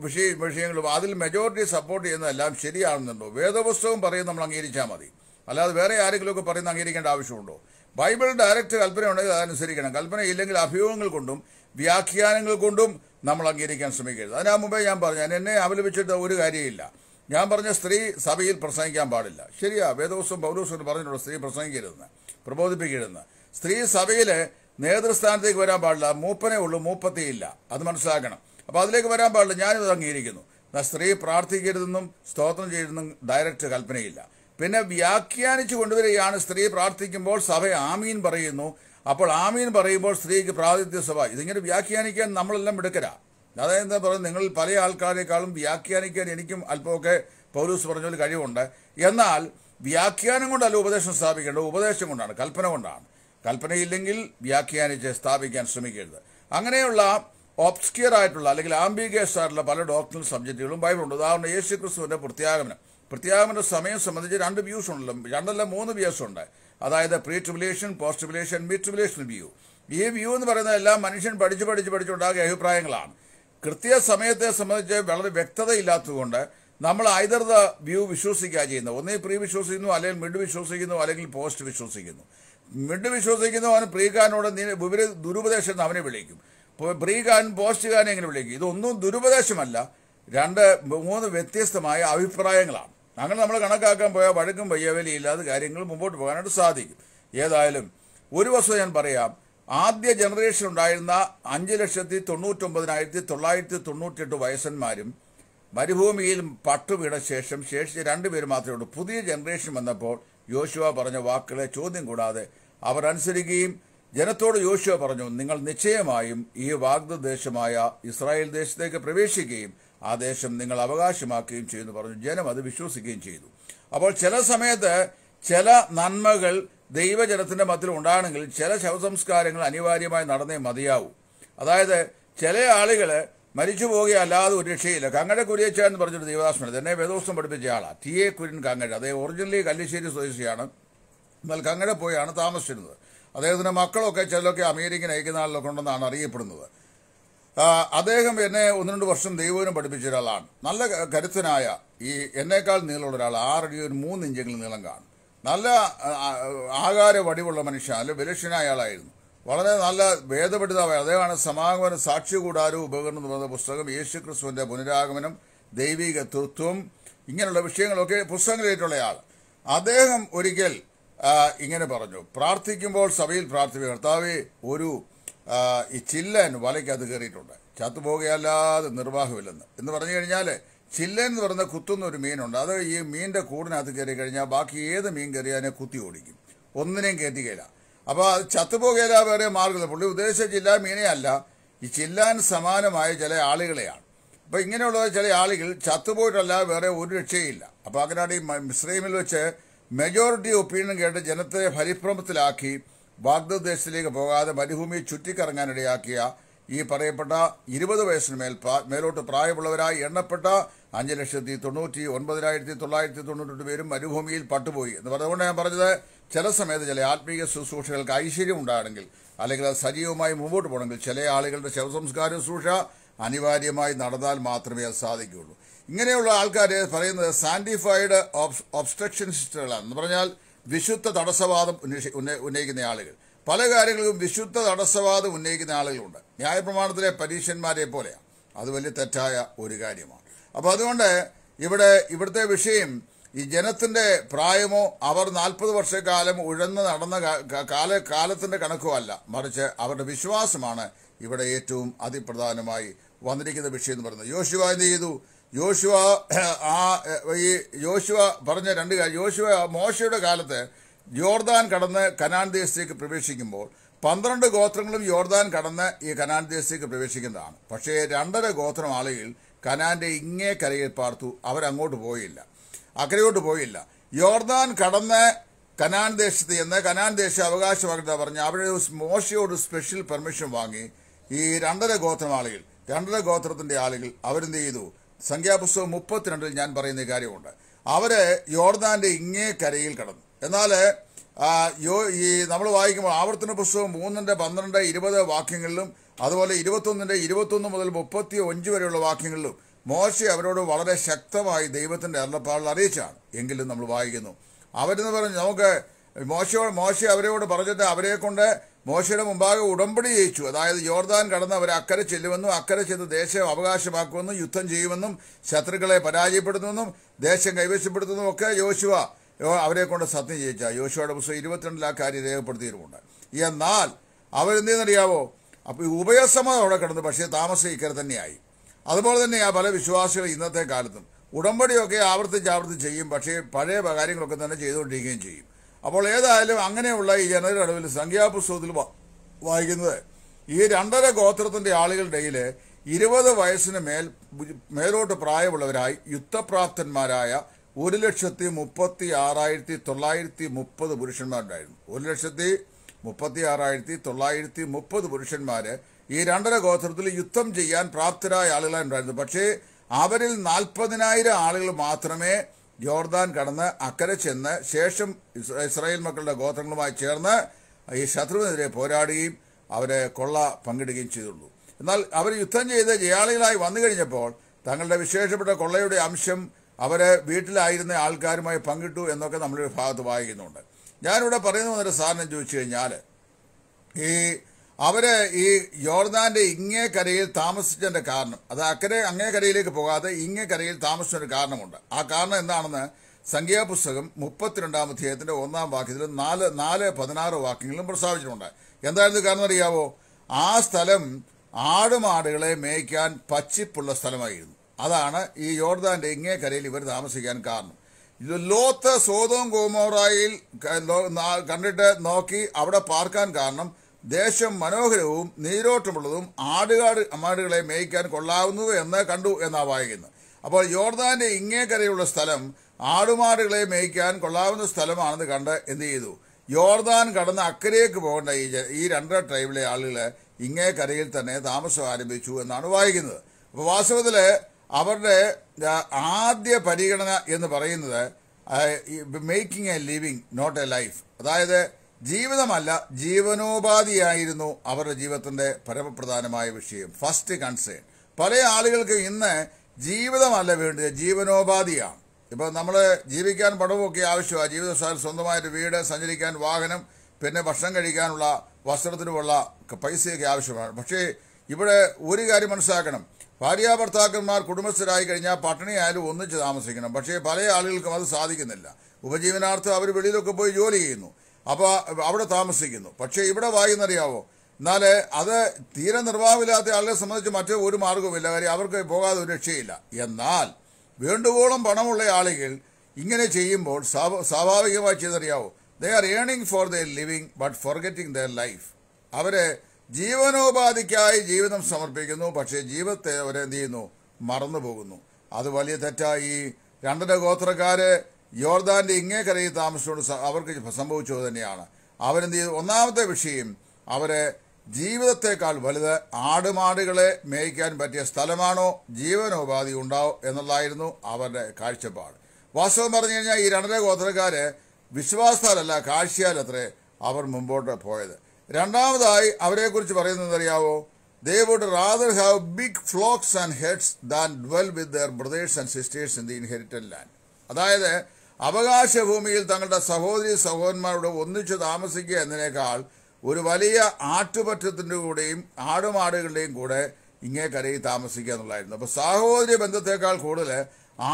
വിഷയ വിഷയങ്ങളും അതിൽ മെജോറിറ്റി സപ്പോർട്ട് ചെയ്യുന്ന എല്ലാം ശരിയാണെന്നുണ്ടോ വേദപുസ്തകം പറയും നമ്മൾ അംഗീകരിച്ചാൽ മതി അല്ലാതെ വേറെ ആരെങ്കിലുമൊക്കെ പറയുന്ന അംഗീകരിക്കേണ്ട ആവശ്യമുണ്ടോ ബൈബിൾ ഡയറക്റ്റ് കൽപ്പന ഉണ്ടെങ്കിൽ അതനുസരിക്കണം കൽപ്പന ഇല്ലെങ്കിൽ അഭിയോഗങ്ങൾ കൊണ്ടും വ്യാഖ്യാനങ്ങൾ കൊണ്ടും നമ്മൾ അംഗീകരിക്കാൻ ശ്രമിക്കരുത് അതിനാ മുമ്പേ ഞാൻ പറഞ്ഞു ഞാൻ എന്നെ അപലപിച്ചിട്ട് ഒരു കാര്യമില്ല ഞാൻ പറഞ്ഞ സ്ത്രീ സഭയിൽ പ്രസംഗിക്കാൻ പാടില്ല ശരിയാ വേദോസും എന്ന് പറഞ്ഞിട്ടുണ്ട് സ്ത്രീ പ്രസംഗിക്കരുതെന്ന് പ്രബോധിപ്പിക്കരുതെന്ന് സ്ത്രീ സഭയിൽ നേതൃസ്ഥാനത്തേക്ക് വരാൻ പാടില്ല മൂപ്പനേ ഉള്ളൂ മൂപ്പത്തിയില്ല അത് മനസ്സിലാക്കണം അപ്പോൾ അതിലേക്ക് വരാൻ പാടില്ല ഞാനിത് അംഗീകരിക്കുന്നു സ്ത്രീ പ്രാർത്ഥിക്കരുതെന്നും സ്തോത്രം ചെയ്യരുതെന്നും ഡയറക്റ്റ് കൽപ്പനയില്ല പിന്നെ വ്യാഖ്യാനിച്ചു കൊണ്ടുവരികയാണ് സ്ത്രീ പ്രാർത്ഥിക്കുമ്പോൾ സഭ ആമീൻ പറയുന്നു അപ്പോൾ ആമീൻ പറയുമ്പോൾ സ്ത്രീക്ക് പ്രാതിനിധ്യ സഭ ഇതിങ്ങനെ വ്യാഖ്യാനിക്കാൻ നമ്മളെല്ലാം എടുക്കരാ അതായത് പറയുന്നത് നിങ്ങൾ പല ആൾക്കാരെക്കാളും വ്യാഖ്യാനിക്കാൻ എനിക്കും അല്പമൊക്കെ പൗലൂസ് പറഞ്ഞ ഒരു കഴിവുണ്ട് എന്നാൽ വ്യാഖ്യാനം കൊണ്ടല്ല ഉപദേശം സ്ഥാപിക്കേണ്ടത് ഉപദേശം കൊണ്ടാണ് കൽപ്പന കൊണ്ടാണ് കൽപ്പനയില്ലെങ്കിൽ വ്യാഖ്യാനിച്ച് സ്ഥാപിക്കാൻ ശ്രമിക്കരുത് അങ്ങനെയുള്ള ഒബ്സ്കിയർ ആയിട്ടുള്ള അല്ലെങ്കിൽ ആംബിഗേസ് ആയിട്ടുള്ള പല ഡോക്ടറിനൽ സബ്ജക്റ്റുകളും ബൈബിളുണ്ട് ഉദാഹരണം യേശു ക്രിസ്തുവിൻ്റെ പ്രത്യാഗമനം പ്രത്യാഗമന സമയം സംബന്ധിച്ച് രണ്ട് വ്യൂസ് ഉണ്ടല്ലോ രണ്ടല്ല മൂന്ന് വ്യൂസ് ഉണ്ട് അതായത് pre tribulation post tribulation mid tribulation view ഈ വ്യൂ എന്ന് പറയുന്നത് എല്ലാം മനുഷ്യൻ പഠിച്ച് പഠിച്ച് പഠിച്ചുണ്ടാക്കിയ അഭിപ്രായങ്ങളാണ് കൃത്യസമയത്തെ സംബന്ധിച്ച് വളരെ വ്യക്തതയില്ലാത്തതുകൊണ്ട് നമ്മൾ ഐതർ ദ വ്യൂ വിശ്വസിക്കുക ചെയ്യുന്നത് ഒന്നേ പ്രീ വിശ്വസിക്കുന്നു അല്ലെങ്കിൽ മിഡ് വിശ്വസിക്കുന്നു അല്ലെങ്കിൽ പോസ്റ്റ് വിശ്വസിക്കുന്നു മിഡ് വിശ്വസിക്കുന്നു അവൻ പ്രീകാനോട് വിവര ദുരുപദേശം എന്ന് അവനെ വിളിക്കും പ്രീകാൻ കാൻ എങ്ങനെ വിളിക്കും ഇതൊന്നും ദുരുപദേശമല്ല രണ്ട് മൂന്ന് വ്യത്യസ്തമായ അഭിപ്രായങ്ങളാണ് അങ്ങനെ നമ്മൾ കണക്കാക്കാൻ പോയാൽ വഴക്കും ഇല്ലാതെ കാര്യങ്ങൾ മുമ്പോട്ട് പോകാനായിട്ട് സാധിക്കും ഏതായാലും ഒരു വർഷം ഞാൻ പറയാം ആദ്യ ജനറേഷൻ ഉണ്ടായിരുന്ന അഞ്ച് ലക്ഷത്തി തൊണ്ണൂറ്റൊമ്പതിനായിരത്തി തൊള്ളായിരത്തി തൊണ്ണൂറ്റെട്ട് വയസ്സന്മാരും മരുഭൂമിയിൽ പട്ടുവീണ ശേഷം ശേഷിച്ച രണ്ടുപേരും മാത്രമേ ഉള്ളൂ പുതിയ ജനറേഷൻ വന്നപ്പോൾ യോശുവ പറഞ്ഞ വാക്കുകളെ ചോദ്യം കൂടാതെ അവർ അനുസരിക്കുകയും ജനത്തോട് യോശുവ പറഞ്ഞു നിങ്ങൾ നിശ്ചയമായും ഈ വാഗ്ദദേശമായ ഇസ്രായേൽ ദേശത്തേക്ക് പ്രവേശിക്കുകയും ആ ദേശം നിങ്ങൾ അവകാശമാക്കുകയും ചെയ്യുന്നു പറഞ്ഞു ജനം അത് വിശ്വസിക്കുകയും ചെയ്തു അപ്പോൾ ചില സമയത്ത് ചില നന്മകൾ ദൈവജനത്തിന്റെ മതത്തിൽ ഉണ്ടാകണമെങ്കിൽ ചില ശവസംസ്കാരങ്ങൾ അനിവാര്യമായി നടന്നേ മതിയാവൂ അതായത് ചില ആളുകൾ മരിച്ചു അല്ലാതെ ഒരു രക്ഷയില്ല കങ്ങഴ കുരിയച്ച എന്ന് പറഞ്ഞൊരു ദൈവദാസനുണ്ട് എന്നെ വേദോസ്തം പഠിപ്പിച്ച ആളാണ് ടി എ കുര്യൻ കങ്ങഴ അദ്ദേഹം ഒറിജിനലി കല്ലിശ്ശേരി സ്വദേശിയാണ് എന്നാൽ കങ്ങഴ പോയാണ് താമസിച്ചിരുന്നത് അദ്ദേഹത്തിന്റെ മക്കളൊക്കെ ചിലൊക്കെ അമേരിക്കൻ ആളിലൊക്കെ ഉണ്ടെന്നാണ് അറിയപ്പെടുന്നത് അദ്ദേഹം എന്നെ ഒന്ന് രണ്ട് വർഷം ദൈവവിനും പഠിപ്പിച്ച ഒരാളാണ് നല്ല കരുത്തനായ ഈ എന്നേക്കാൾ നീളമുള്ള ഒരാൾ ആറടി ഒരു മൂന്ന് ഇഞ്ചെങ്കിലും നീളം കാണും നല്ല ആകാര വടിവുള്ള മനുഷ്യൻ അല്ല ബലക്ഷനായ ആളായിരുന്നു വളരെ നല്ല ഭേദപഠിതാവായ അദ്ദേഹമാണ് സമാഗമന സാക്ഷി കൂടാരും ഉപകരണം എന്ന് പറയുന്ന പുസ്തകം യേശു ക്രിസ്തുവിന്റെ പുനരാഗമനം ദൈവിക തൃത്വം ഇങ്ങനെയുള്ള വിഷയങ്ങളൊക്കെ പുസ്തകങ്ങളിലേറ്റുള്ള അദ്ദേഹം ഒരിക്കൽ ഇങ്ങനെ പറഞ്ഞു പ്രാർത്ഥിക്കുമ്പോൾ സഭയിൽ പ്രാർത്ഥിക്കും കർത്താവ് ഒരു ഈ ചില്ലൻ വലയ്ക്കകത്ത് കയറിയിട്ടുണ്ട് ചത്തുപോകുകയല്ലാതെ നിർവാഹമില്ലെന്ന് എന്ന് പറഞ്ഞു കഴിഞ്ഞാൽ ചില്ലൻ എന്ന് പറയുന്ന കുത്തുന്ന ഒരു മീനുണ്ട് അത് ഈ മീനിൻ്റെ കൂടിനകത്ത് കയറി കഴിഞ്ഞാൽ ബാക്കി ഏത് മീൻ കയറിയാലും കുത്തി ഓടിക്കും ഒന്നിനെയും കയറ്റിക്കയില്ല അപ്പോൾ അത് ചത്തുപോകേല വേറെ മാർഗമില്ല പുള്ളി ഉദ്ദേശിച്ച ചില്ല മീനെ അല്ല ഈ ചില്ലാൻ സമാനമായ ചില ആളുകളെയാണ് അപ്പോൾ ഇങ്ങനെയുള്ള ചില ആളുകൾ ചത്തുപോയിട്ടല്ല വേറെ ഒരു രക്ഷയില്ല അപ്പോൾ അങ്ങനെയാണ് ഈ മിസ്രൈമിൽ വെച്ച് മെജോറിറ്റി ഒപ്പീനിയൻ കേട്ട് ജനത്തെ പരിഭ്രമത്തിലാക്കി ബാഗ്ദദേശത്തിലേക്ക് പോകാതെ മരുഭൂമിയെ ചുറ്റിക്കറങ്ങാനിടയാക്കിയ ഈ പറയപ്പെട്ട ഇരുപത് വയസ്സിന് മേൽ മേലോട്ട് പ്രായമുള്ളവരായി എണ്ണപ്പെട്ട അഞ്ച് ലക്ഷത്തി തൊണ്ണൂറ്റി ഒൻപതിനായിരത്തി തൊള്ളായിരത്തി തൊണ്ണൂറ്റി പേരും മരുഭൂമിയിൽ പട്ടുപോയി എന്ന് പറഞ്ഞതുകൊണ്ട് ഞാൻ പറഞ്ഞത് ചില സമയത്ത് ചില ആത്മീയ ശുശ്രൂഷകൾക്ക് ഐശ്വര്യം ഉണ്ടാകണമെങ്കിൽ അല്ലെങ്കിൽ അത് സജീവമായി മുമ്പോട്ട് പോകണമെങ്കിൽ ചില ആളുകളുടെ ശവസംസ്കാര ശുശ്രൂഷ അനിവാര്യമായി നടന്നാൽ മാത്രമേ അത് സാധിക്കുകയുള്ളൂ ഇങ്ങനെയുള്ള ആൾക്കാർ പറയുന്നത് ഒബ്സ്ട്രക്ഷൻ സിസ്റ്റുകളാണ് എന്ന് പറഞ്ഞാൽ വിശുദ്ധ തടസ്സവാദം ഉന്നയിക്കുന്ന ആളുകൾ പല കാര്യങ്ങൾക്കും വിശുദ്ധ തടസ്സവാദം ഉന്നയിക്കുന്ന ആളുകളുണ്ട് ന്യായപ്രമാണത്തിലെ പരീക്ഷന്മാരെ പോലെയാണ് അത് വലിയ തെറ്റായ ഒരു കാര്യമാണ് അപ്പോൾ അതുകൊണ്ട് ഇവിടെ ഇവിടുത്തെ വിഷയം ഈ ജനത്തിൻ്റെ പ്രായമോ അവർ നാൽപ്പത് വർഷക്കാലം ഉഴന്ന് നടന്ന കാല കാലത്തിൻ്റെ കണക്കോ അല്ല മറിച്ച് അവരുടെ വിശ്വാസമാണ് ഇവിടെ ഏറ്റവും അതിപ്രധാനമായി വന്നിരിക്കുന്ന വിഷയം എന്ന് പറയുന്നത് യോശുവ എന്ത് ചെയ്തു യോശുവ ആ ഈ യോശുവ പറഞ്ഞ രണ്ട് കാര്യം യോശുവ മോശയുടെ കാലത്ത് യോർദാൻ കടന്ന് കനാൻ ദേശത്തേക്ക് പ്രവേശിക്കുമ്പോൾ പന്ത്രണ്ട് ഗോത്രങ്ങളും യോർദാൻ കടന്ന് ഈ കനാൻ ദേശത്തേക്ക് പ്രവേശിക്കുന്നതാണ് പക്ഷേ രണ്ടര ഗോത്രം ആളുകൾ കനാന്റെ ഇങ്ങേ കരയിൽ പാർത്തു അവരങ്ങോട്ട് പോയില്ല അക്കരയോട്ട് പോയില്ല യോർദാൻ കടന്ന് കനാൻ ദേശത്ത് എന്ന് കനാൻ ദേശ അവകാശവാഗ്ദ പറഞ്ഞ് അവരുടെ മോശയോട് സ്പെഷ്യൽ പെർമിഷൻ വാങ്ങി ഈ രണ്ടര ഗോത്രം ആളുകൾ രണ്ടര ഗോത്രത്തിന്റെ ആളുകൾ അവരെന്ത് ചെയ്തു സംഖ്യാപുസ്തകം മുപ്പത്തിരണ്ടിൽ ഞാൻ പറയുന്ന കാര്യമുണ്ട് അവർ യോർദാന്റെ ഇങ്ങേ കരയിൽ കടന്നു എന്നാൽ യോ ഈ നമ്മൾ വായിക്കുമ്പോൾ ആവർത്തന പുസ്തകം മൂന്നിൻ്റെ പന്ത്രണ്ട് ഇരുപത് വാക്യങ്ങളിലും അതുപോലെ ഇരുപത്തൊന്നിൻ്റെ ഇരുപത്തൊന്ന് മുതൽ മുപ്പത്തി അഞ്ച് വരെയുള്ള വാക്യങ്ങളിലും മോശ അവരോട് വളരെ ശക്തമായി ദൈവത്തിൻ്റെ അരുളപ്പാടിൽ അറിയിച്ചാണ് എങ്കിലും നമ്മൾ വായിക്കുന്നു അവരെന്ന് പറഞ്ഞ് നമുക്ക് മോശയോട് മോശ അവരോട് പറഞ്ഞിട്ട് അവരെ കൊണ്ട് മോശയുടെ മുമ്പാകെ ഉടമ്പടി ജയിച്ചു അതായത് യോർദാൻ കടന്ന് അവർ അക്കരെ ചെല്ലുമെന്നും അക്കരെ ചെന്ന് ദേശം അവകാശമാക്കുമെന്നും യുദ്ധം ചെയ്യുമെന്നും ശത്രുക്കളെ പരാജയപ്പെടുത്തുമെന്നും ദേശം കൈവശപ്പെടുത്തുന്നതും ഒക്കെ യോശുവ അവരെ കൊണ്ട് സത്യം ചെയ്യിച്ച യോശുവയുടെ പുസ്തകം ഇരുപത്തിരണ്ടിൽ ആ കാര്യം രേഖപ്പെടുത്തിയിട്ടുണ്ട് എന്നാൽ അവരെന്തെന്നറിയാവോ അപ്പോൾ ഉഭയസമ്മതം അവിടെ കിടന്നു പക്ഷേ താമസം ഇക്കരെ തന്നെയായി അതുപോലെ ആ പല വിശ്വാസികൾ ഇന്നത്തെ കാലത്തും ഉടമ്പടിയൊക്കെ ആവർത്തിച്ച് ആവർത്തിച്ച് ചെയ്യും പക്ഷേ പഴയ കാര്യങ്ങളൊക്കെ തന്നെ ചെയ്തുകൊണ്ടിരിക്കുകയും ചെയ്യും അപ്പോൾ ഏതായാലും അങ്ങനെയുള്ള ഈ ജനതയുടെ സംഖ്യാപുസ്തകത്തിൽ വായിക്കുന്നത് ഈ രണ്ടര ഗോത്രത്തിന്റെ ആളുകളുടെയില് ഇരുപത് വയസ്സിന് മേൽ മേലോട്ട് പ്രായമുള്ളവരായി യുദ്ധപ്രാപ്തന്മാരായ ഒരു ലക്ഷത്തി മുപ്പത്തി ആറായിരത്തി തൊള്ളായിരത്തി മുപ്പത് പുരുഷന്മാരുണ്ടായിരുന്നു ഒരു ലക്ഷത്തി മുപ്പത്തി ആറായിരത്തി തൊള്ളായിരത്തി മുപ്പത് പുരുഷന്മാര് ഈ രണ്ടര ഗോത്രത്തിൽ യുദ്ധം ചെയ്യാൻ പ്രാപ്തരായ ആളുകളാണ് ഉണ്ടായിരുന്നു പക്ഷേ അവരിൽ നാൽപ്പതിനായിരം ആളുകൾ മാത്രമേ ജോർദാൻ കടന്ന് അക്കരെ ചെന്ന് ശേഷം ഇസ്രായേൽ മക്കളുടെ ഗോത്രങ്ങളുമായി ചേർന്ന് ഈ ശത്രുവിനെതിരെ പോരാടുകയും അവരെ കൊള്ള പങ്കിടുകയും ചെയ്തുള്ളൂ എന്നാൽ അവർ യുദ്ധം ചെയ്ത് ജയാളികളായി വന്നു കഴിഞ്ഞപ്പോൾ തങ്ങളുടെ വിശേഷപ്പെട്ട കൊള്ളയുടെ അംശം അവരെ വീട്ടിലായിരുന്ന ആൾക്കാരുമായി പങ്കിട്ടു എന്നൊക്കെ നമ്മളൊരു ഭാഗത്ത് വായിക്കുന്നുണ്ട് ഞാനിവിടെ പറയുന്ന ഒരു സാധനം ചോദിച്ചു കഴിഞ്ഞാൽ ഈ അവര് ഈ യോർദാന്റെ ഇങ്ങേ കരയിൽ താമസിച്ചതിന്റെ കാരണം അത് അക്കരെ അങ്ങേ കരയിലേക്ക് പോകാതെ ഇങ്ങേ കരയിൽ താമസിച്ചൊരു കാരണമുണ്ട് ആ കാരണം എന്താണെന്ന് സംഖ്യാപുസ്തകം മുപ്പത്തിരണ്ടാം അധ്യായത്തിന്റെ ഒന്നാം വാക്യത്തിലും നാല് നാല് പതിനാറ് വാക്യങ്ങളും പ്രസ്താവിച്ചിട്ടുണ്ട് എന്തായിരുന്നു കാരണം അറിയാവോ ആ സ്ഥലം ആടുമാടുകളെ മേയ്ക്കാൻ പച്ചിപ്പുള്ള സ്ഥലമായിരുന്നു അതാണ് ഈ യോർദാന്റെ ഇങ്ങേ കരയിൽ ഇവർ താമസിക്കാൻ കാരണം ലോത്ത് സോതോം ഗോമോറായിൽ കണ്ടിട്ട് നോക്കി അവിടെ പാർക്കാൻ കാരണം ദേശം മനോഹരവും നീരോട്ടമുള്ളതും ആടുകാട് അമാടുകളെ മേയ്ക്കാൻ കൊള്ളാവുന്നത് എന്ന് കണ്ടു എന്നാണ് വായിക്കുന്നത് അപ്പോൾ യോർദാന്റെ ഇങ്ങേക്കരയുള്ള സ്ഥലം ആടുമാടുകളെ മേയ്ക്കാൻ കൊള്ളാവുന്ന സ്ഥലമാണെന്ന് കണ്ട് എന്ത് ചെയ്തു യോർദാൻ കടന്ന് അക്കരയ്ക്ക് പോകേണ്ട ഈ ഈ രണ്ട് ട്രൈബിലെ ആളുകൾ ഇങ്ങേക്കരയിൽ തന്നെ താമസം ആരംഭിച്ചു എന്നാണ് വായിക്കുന്നത് അപ്പോൾ വാസ്തവത്തിൽ അവരുടെ ആദ്യ പരിഗണന എന്ന് പറയുന്നത് making a living not a life അതായത് ജീവിതമല്ല ജീവനോപാധിയായിരുന്നു അവരുടെ ജീവിതത്തിൻ്റെ പരമപ്രധാനമായ വിഷയം ഫസ്റ്റ് കൺസേൺ പല ആളുകൾക്കും ഇന്ന് ജീവിതമല്ല വേണ്ടത് ജീവനോപാധിയാണ് ഇപ്പോൾ നമ്മൾ ജീവിക്കാൻ പടവുമൊക്കെ ആവശ്യമാണ് ജീവിത സ്വന്തമായിട്ട് വീട് സഞ്ചരിക്കാൻ വാഹനം പിന്നെ ഭക്ഷണം കഴിക്കാനുള്ള വസ്ത്രത്തിനുമുള്ള പൈസയൊക്കെ ആവശ്യമാണ് പക്ഷേ ഇവിടെ ഒരു കാര്യം മനസ്സിലാക്കണം ഭാര്യ ഭർത്താക്കന്മാർ കുടുംബസ്ഥരായി കഴിഞ്ഞാൽ പട്ടിണിയായാലും ഒന്നിച്ച് താമസിക്കണം പക്ഷേ പല ആളുകൾക്കും അത് സാധിക്കുന്നില്ല ഉപജീവനാർത്ഥം അവർ വെളിയിലൊക്കെ പോയി ജോലി ചെയ്യുന്നു അപ്പോൾ അവിടെ താമസിക്കുന്നു പക്ഷേ ഇവിടെ വായിന്നറിയാവോ എന്നാൽ അത് തീരെ നിർവാഹമില്ലാത്ത ആളുകളെ സംബന്ധിച്ച് മറ്റേ ഒരു മാർഗവുമില്ല കാര്യം അവർക്ക് പോകാതെ ഒരു രക്ഷയില്ല എന്നാൽ വേണ്ടുവോളം പണമുള്ള ആളുകൾ ഇങ്ങനെ ചെയ്യുമ്പോൾ സ്വാഭാവികമായി ചെയ്തറിയാവോ they are earning for the living but getting their life അവരെ ജീവനോപാധിക്കായി ജീവിതം സമർപ്പിക്കുന്നു പക്ഷേ ജീവിതത്തെ അവരെന്ത് ചെയ്യുന്നു മറന്നു പോകുന്നു അത് വലിയ തെറ്റായി രണ്ടര ഗോത്രക്കാര് യോർദാന്റെ കരയിൽ താമസിച്ചുകൊണ്ട് അവർക്ക് സംഭവിച്ചത് തന്നെയാണ് അവരെന്ത് ചെയ്തു ഒന്നാമത്തെ വിഷയം അവരെ ജീവിതത്തെക്കാൾ വലുത് ആടുമാടുകളെ മേയ്ക്കാൻ പറ്റിയ സ്ഥലമാണോ ജീവനോപാധി ഉണ്ടാവോ എന്നുള്ളതായിരുന്നു അവരുടെ കാഴ്ചപ്പാട് വാസ്തവം പറഞ്ഞു കഴിഞ്ഞാൽ ഈ രണ്ടര ഗോത്രക്കാർ വിശ്വാസത്താലല്ല കാഴ്ചയാലത്രേ അവർ മുമ്പോട്ട് പോയത് രണ്ടാമതായി അവരെക്കുറിച്ച് പറയുന്നത് അറിയാവോ they would rather have big flocks and herds than dwell with their brothers and sisters in the inherited land അതായത് അവകാശ ഭൂമിയിൽ തങ്ങളുടെ സഹോദരി സഹോദരന്മാരോട് ഒന്നിച്ചു താമസിക്കുക എന്നതിനേക്കാൾ ഒരു വലിയ ആട്ടുപറ്റത്തിൻ്റെ കൂടെയും ആടുമാടുകളുടെയും കൂടെ ഇങ്ങേക്കരയിൽ താമസിക്കുക എന്നുള്ളതായിരുന്നു അപ്പോൾ സാഹോദര്യ ബന്ധത്തേക്കാൾ കൂടുതൽ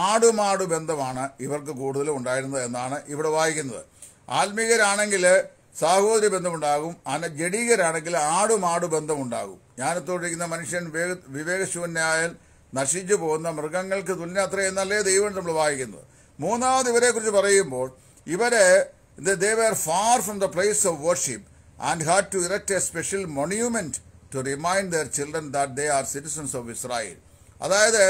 ആടുമാടു ബന്ധമാണ് ഇവർക്ക് കൂടുതലും ഉണ്ടായിരുന്നത് എന്നാണ് ഇവിടെ വായിക്കുന്നത് ആത്മീകരാണെങ്കിൽ സാഹോദര്യ ബന്ധമുണ്ടാകും അന ജഡീകരാണെങ്കിൽ ആടുമാടു ബന്ധമുണ്ടാകും ജ്ഞാനത്തോടിരിക്കുന്ന മനുഷ്യൻ വിവേകശൂന്യായാൽ നശിച്ചു പോകുന്ന മൃഗങ്ങൾക്ക് തുല്യത്ര എന്നല്ലേ ദൈവം നമ്മൾ വായിക്കുന്നത് മൂന്നാമത് കുറിച്ച് പറയുമ്പോൾ ഇവരെ they were far from the place of worship and had to erect a special monument to remind their children that they are citizens of Israel അതായത്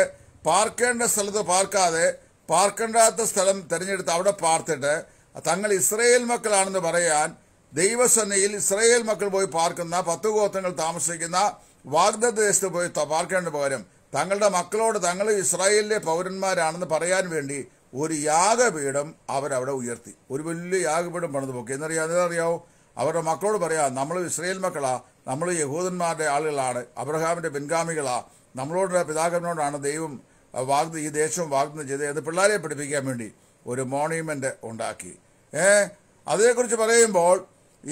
പാർക്കേണ്ട സ്ഥലത്ത് പാർക്കാതെ പാർക്കേണ്ടാത്ത സ്ഥലം തിരഞ്ഞെടുത്ത് അവിടെ പാർത്തിട്ട് തങ്ങൾ ഇസ്രയേൽ മക്കളാണെന്ന് പറയാൻ ദൈവസന്നയിൽ ഇസ്രയേൽ മക്കൾ പോയി പാർക്കുന്ന പത്ത് ഗോത്രങ്ങൾ താമസിക്കുന്ന വാഗ്ദദേശത്ത് പോയി പാർക്കേണ്ട പകരം തങ്ങളുടെ മക്കളോട് തങ്ങൾ ഇസ്രായേലിലെ പൗരന്മാരാണെന്ന് പറയാൻ വേണ്ടി ഒരു യാഗപീഠം അവരവിടെ ഉയർത്തി ഒരു വലിയ യാഗപീഠം പണിത് പോക്കി എന്നറിയാം എന്നറിയാവോ അവരുടെ മക്കളോട് പറയാം നമ്മൾ ഇസ്രയേൽ മക്കളാ നമ്മൾ യഹൂദന്മാരുടെ ആളുകളാണ് അബ്രഹാമിൻ്റെ പിൻഗാമികളാ നമ്മളോടുള്ള പിതാക്കന്മാരോടാണ് ദൈവം വാഗ്ദ ഈ ദേശവും വാഗ്ദം ചെയ്ത് അത് പിള്ളേരെ പഠിപ്പിക്കാൻ വേണ്ടി ഒരു മോണ്യുമെൻ്റ് ഉണ്ടാക്കി ഏ അതിനെക്കുറിച്ച് പറയുമ്പോൾ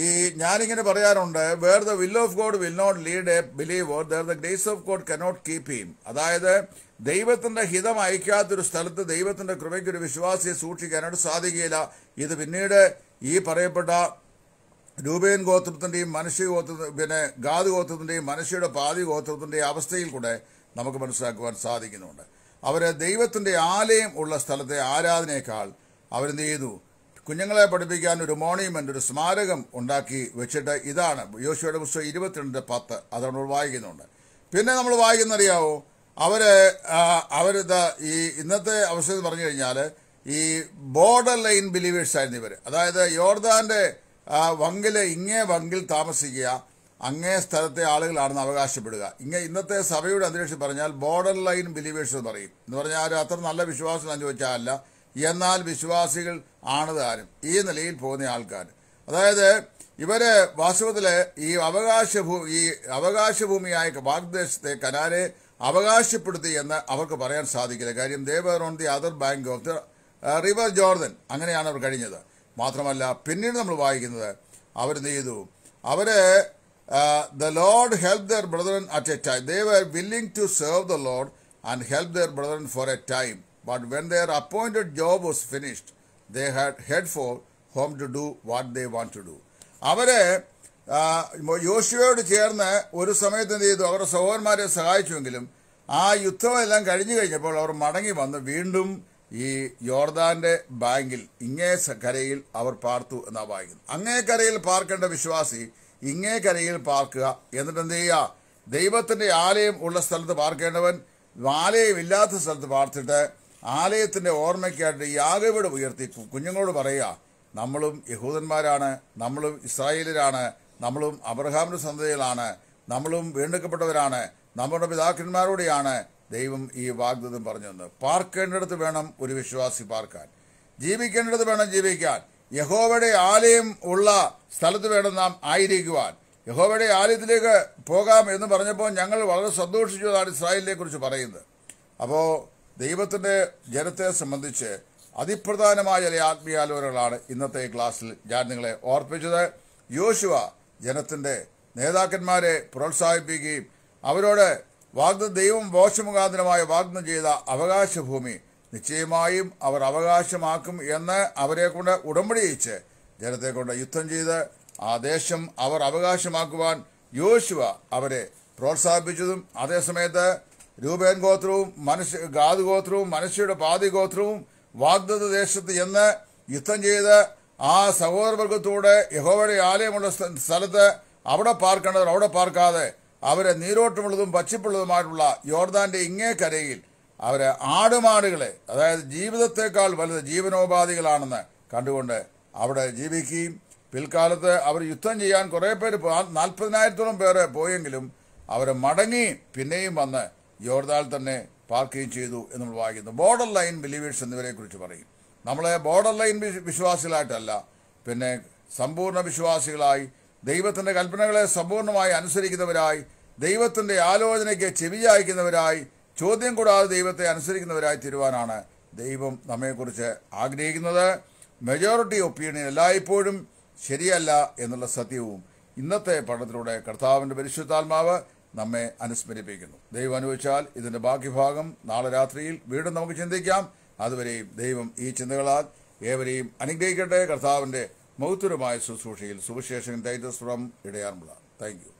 ഈ ഞാനിങ്ങനെ പറയാറുണ്ട് where the will of God will not lead a believer the grace of God cannot keep him അതായത് ദൈവത്തിന്റെ ഹിതം അയക്കാത്തൊരു സ്ഥലത്ത് ദൈവത്തിന്റെ കൃപയ്ക്കൊരു ഒരു വിശ്വാസിയെ സൂക്ഷിക്കാനായിട്ട് സാധിക്കുകയില്ല ഇത് പിന്നീട് ഈ പറയപ്പെട്ട രൂപേൻ ഗോത്രത്തിന്റെയും മനുഷ്യ ഗോത്ര പിന്നെ ഗാദ് ഗോത്രത്തിന്റെയും മനുഷ്യയുടെ പാതി ഗോത്രത്തിന്റെയും അവസ്ഥയിൽ കൂടെ നമുക്ക് മനസ്സിലാക്കുവാൻ സാധിക്കുന്നുണ്ട് അവരെ ദൈവത്തിന്റെ ആലയം ഉള്ള സ്ഥലത്തെ ആരാധനയേക്കാൾ അവരെന്ത് ചെയ്തു കുഞ്ഞുങ്ങളെ പഠിപ്പിക്കാൻ ഒരു മോണിയുമെൻ്റ് ഒരു സ്മാരകം ഉണ്ടാക്കി വെച്ചിട്ട് ഇതാണ് യോശുവയുടെ പുസ്തകം ഇരുപത്തിരണ്ട് പത്ത് അതോട് വായിക്കുന്നുണ്ട് പിന്നെ നമ്മൾ വായിക്കുന്നറിയാവോ അവര് അവരിത് ഈ ഇന്നത്തെ അവസ്ഥ പറഞ്ഞു കഴിഞ്ഞാൽ ഈ ബോർഡർ ലൈൻ ബിലീവേഴ്സ് ആയിരുന്നു ഇവർ അതായത് യോർദാന്റെ വങ്കില് ഇങ്ങേ വങ്കിൽ താമസിക്കുക അങ്ങേ സ്ഥലത്തെ ആളുകളാണെന്ന് അവകാശപ്പെടുക ഇങ്ങനെ ഇന്നത്തെ സഭയുടെ അന്തരീക്ഷം പറഞ്ഞാൽ ബോർഡർ ലൈൻ ബിലീവേഴ്സ് എന്ന് പറയും എന്ന് പറഞ്ഞാൽ അത്ര നല്ല വിശ്വാസം എന്ന് ചോദിച്ചാൽ അല്ല എന്നാൽ വിശ്വാസികൾ ആണ് താരം ഈ നിലയിൽ പോകുന്ന ആൾക്കാർ അതായത് ഇവര് വാസ്തവത്തിൽ ഈ അവകാശ ഈ അവകാശഭൂമിയായ വാഗ്ദേശത്തെ കരാരെ അവകാശപ്പെടുത്തി എന്ന് അവർക്ക് പറയാൻ സാധിക്കില്ല കാര്യം they were on the other bank of the river Jordan അങ്ങനെയാണ് അവർ കഴിഞ്ഞത് മാത്രമല്ല പിന്നീട് നമ്മൾ വായിക്കുന്നത് അവർ ചെയ്തു അവര് the lord help their brother at a time they were willing to serve the lord and help their brother for a time but when their appointed job was finished they had head for home to do what they want to do അവരെ യോശുവയോട് ചേർന്ന് ഒരു സമയത്ത് എന്ത് ചെയ്തു അവരുടെ സഹോദരന്മാരെ സഹായിച്ചുവെങ്കിലും ആ യുദ്ധമെല്ലാം കഴിഞ്ഞു കഴിഞ്ഞപ്പോൾ അവർ മടങ്ങി വന്ന് വീണ്ടും ഈ യോർദാന്റെ ബാങ്കിൽ ഇങ്ങേ കരയിൽ അവർ പാർത്തു എന്നാ വായിക്കുന്നു അങ്ങേ കരയിൽ പാർക്കേണ്ട വിശ്വാസി ഇങ്ങേ കരയിൽ പാർക്കുക എന്നിട്ട് എന്ത് ചെയ്യുക ദൈവത്തിന്റെ ആലയം ഉള്ള സ്ഥലത്ത് പാർക്കേണ്ടവൻ ആലയം ഇല്ലാത്ത സ്ഥലത്ത് പാർത്തിട്ട് ആലയത്തിൻ്റെ ഓർമ്മയ്ക്കായിട്ട് യാഗവിടെ ഉയർത്തി കുഞ്ഞുങ്ങളോട് പറയുക നമ്മളും യഹൂദന്മാരാണ് നമ്മളും ഇസ്രായേലരാണ് നമ്മളും അബ്രഹാമിൻ്റെ സന്തതികളാണ് നമ്മളും വീണ്ടെടുക്കപ്പെട്ടവരാണ് നമ്മുടെ പിതാക്കന്മാരോടെയാണ് ദൈവം ഈ വാഗ്ദത്തം പറഞ്ഞു തന്നത് പാർക്കേണ്ടിടത്ത് വേണം ഒരു വിശ്വാസി പാർക്കാൻ ജീവിക്കേണ്ടടുത്ത് വേണം ജീവിക്കാൻ യഹോവയുടെ ആലയം ഉള്ള സ്ഥലത്ത് വേണം നാം ആയിരിക്കുവാൻ യഹോവയുടെ ആലയത്തിലേക്ക് പോകാം എന്ന് പറഞ്ഞപ്പോൾ ഞങ്ങൾ വളരെ സന്തോഷിച്ചു അതാണ് ഇസ്രായേലിനെ കുറിച്ച് പറയുന്നത് അപ്പോൾ ദൈവത്തിൻ്റെ ജനത്തെ സംബന്ധിച്ച് അതിപ്രധാനമായ ചില ആത്മീയാലോചനകളാണ് ഇന്നത്തെ ക്ലാസ്സിൽ ഞാൻ നിങ്ങളെ ഓർപ്പിച്ചത് യോശുവ ജനത്തിൻ്റെ നേതാക്കന്മാരെ പ്രോത്സാഹിപ്പിക്കുകയും അവരോട് വാഗ്ദ ദൈവം മോശമുഖാന്തരമായ വാഗ്ദം ചെയ്ത അവകാശഭൂമി നിശ്ചയമായും അവർ അവകാശമാക്കും എന്ന് അവരെ കൊണ്ട് ഉടമ്പടിയിച്ച് ജനത്തെ യുദ്ധം ചെയ്ത് ആ ദേശം അവർ അവകാശമാക്കുവാൻ യോശുവ അവരെ പ്രോത്സാഹിപ്പിച്ചതും അതേസമയത്ത് രൂപേൻ ഗോത്രവും മനുഷ്യ ഗാദ് ഗോത്രവും മനുഷ്യയുടെ പാതി ഗോത്രവും വാഗ്ദത്ത് ദേശത്ത് എന്ന് യുദ്ധം ചെയ്ത് ആ സഹോദരവർഗത്തോടെ യഹോവയുടെ ആലയമുള്ള സ്ഥലത്ത് അവിടെ പാർക്കേണ്ടവർ അവിടെ പാർക്കാതെ അവരെ നീരോട്ടമുള്ളതും പച്ചപ്പുള്ളതുമായിട്ടുള്ള യോർദാന്റെ കരയിൽ അവരെ ആടുമാടുകളെ അതായത് ജീവിതത്തെക്കാൾ വലുത് ജീവനോപാധികളാണെന്ന് കണ്ടുകൊണ്ട് അവിടെ ജീവിക്കുകയും പിൽക്കാലത്ത് അവർ യുദ്ധം ചെയ്യാൻ കുറേ പേര് നാൽപ്പതിനായിരത്തോളം പേര് പോയെങ്കിലും അവർ മടങ്ങി പിന്നെയും വന്ന് യോർദാൽ തന്നെ പാർക്കുകയും ചെയ്തു എന്ന് നമ്മൾ വായിക്കുന്നു ബോർഡർ ലൈൻ ബിലീവേഴ്സ് കുറിച്ച് പറയും നമ്മളെ ബോർഡർ ലൈൻ വിശ്വാസികളായിട്ടല്ല പിന്നെ സമ്പൂർണ്ണ വിശ്വാസികളായി ദൈവത്തിൻ്റെ കൽപ്പനകളെ സമ്പൂർണ്ണമായി അനുസരിക്കുന്നവരായി ദൈവത്തിൻ്റെ ആലോചനയ്ക്ക് ചെവിയായിക്കുന്നവരായി ചോദ്യം കൂടാതെ ദൈവത്തെ അനുസരിക്കുന്നവരായി തീരുവാനാണ് ദൈവം നമ്മെക്കുറിച്ച് ആഗ്രഹിക്കുന്നത് മെജോറിറ്റി ഒപ്പീനിയൻ എല്ലായ്പ്പോഴും ശരിയല്ല എന്നുള്ള സത്യവും ഇന്നത്തെ പഠനത്തിലൂടെ കർത്താവിൻ്റെ പരിശുദ്ധാത്മാവ് നമ്മെ അനുസ്മരിപ്പിക്കുന്നു ദൈവം അനുവദിച്ചാൽ ഇതിന്റെ ബാക്കി ഭാഗം നാളെ രാത്രിയിൽ വീണ്ടും നമുക്ക് ചിന്തിക്കാം അതുവരെയും ദൈവം ഈ ചിന്തകളാൽ ഏവരെയും അനുഗ്രഹിക്കട്ടെ കർത്താവിന്റെ മൗത്തുരമായ ശുശ്രൂഷയിൽ സുവിശേഷൻ ടൈറ്റസ് ഫ്രം താങ്ക് യു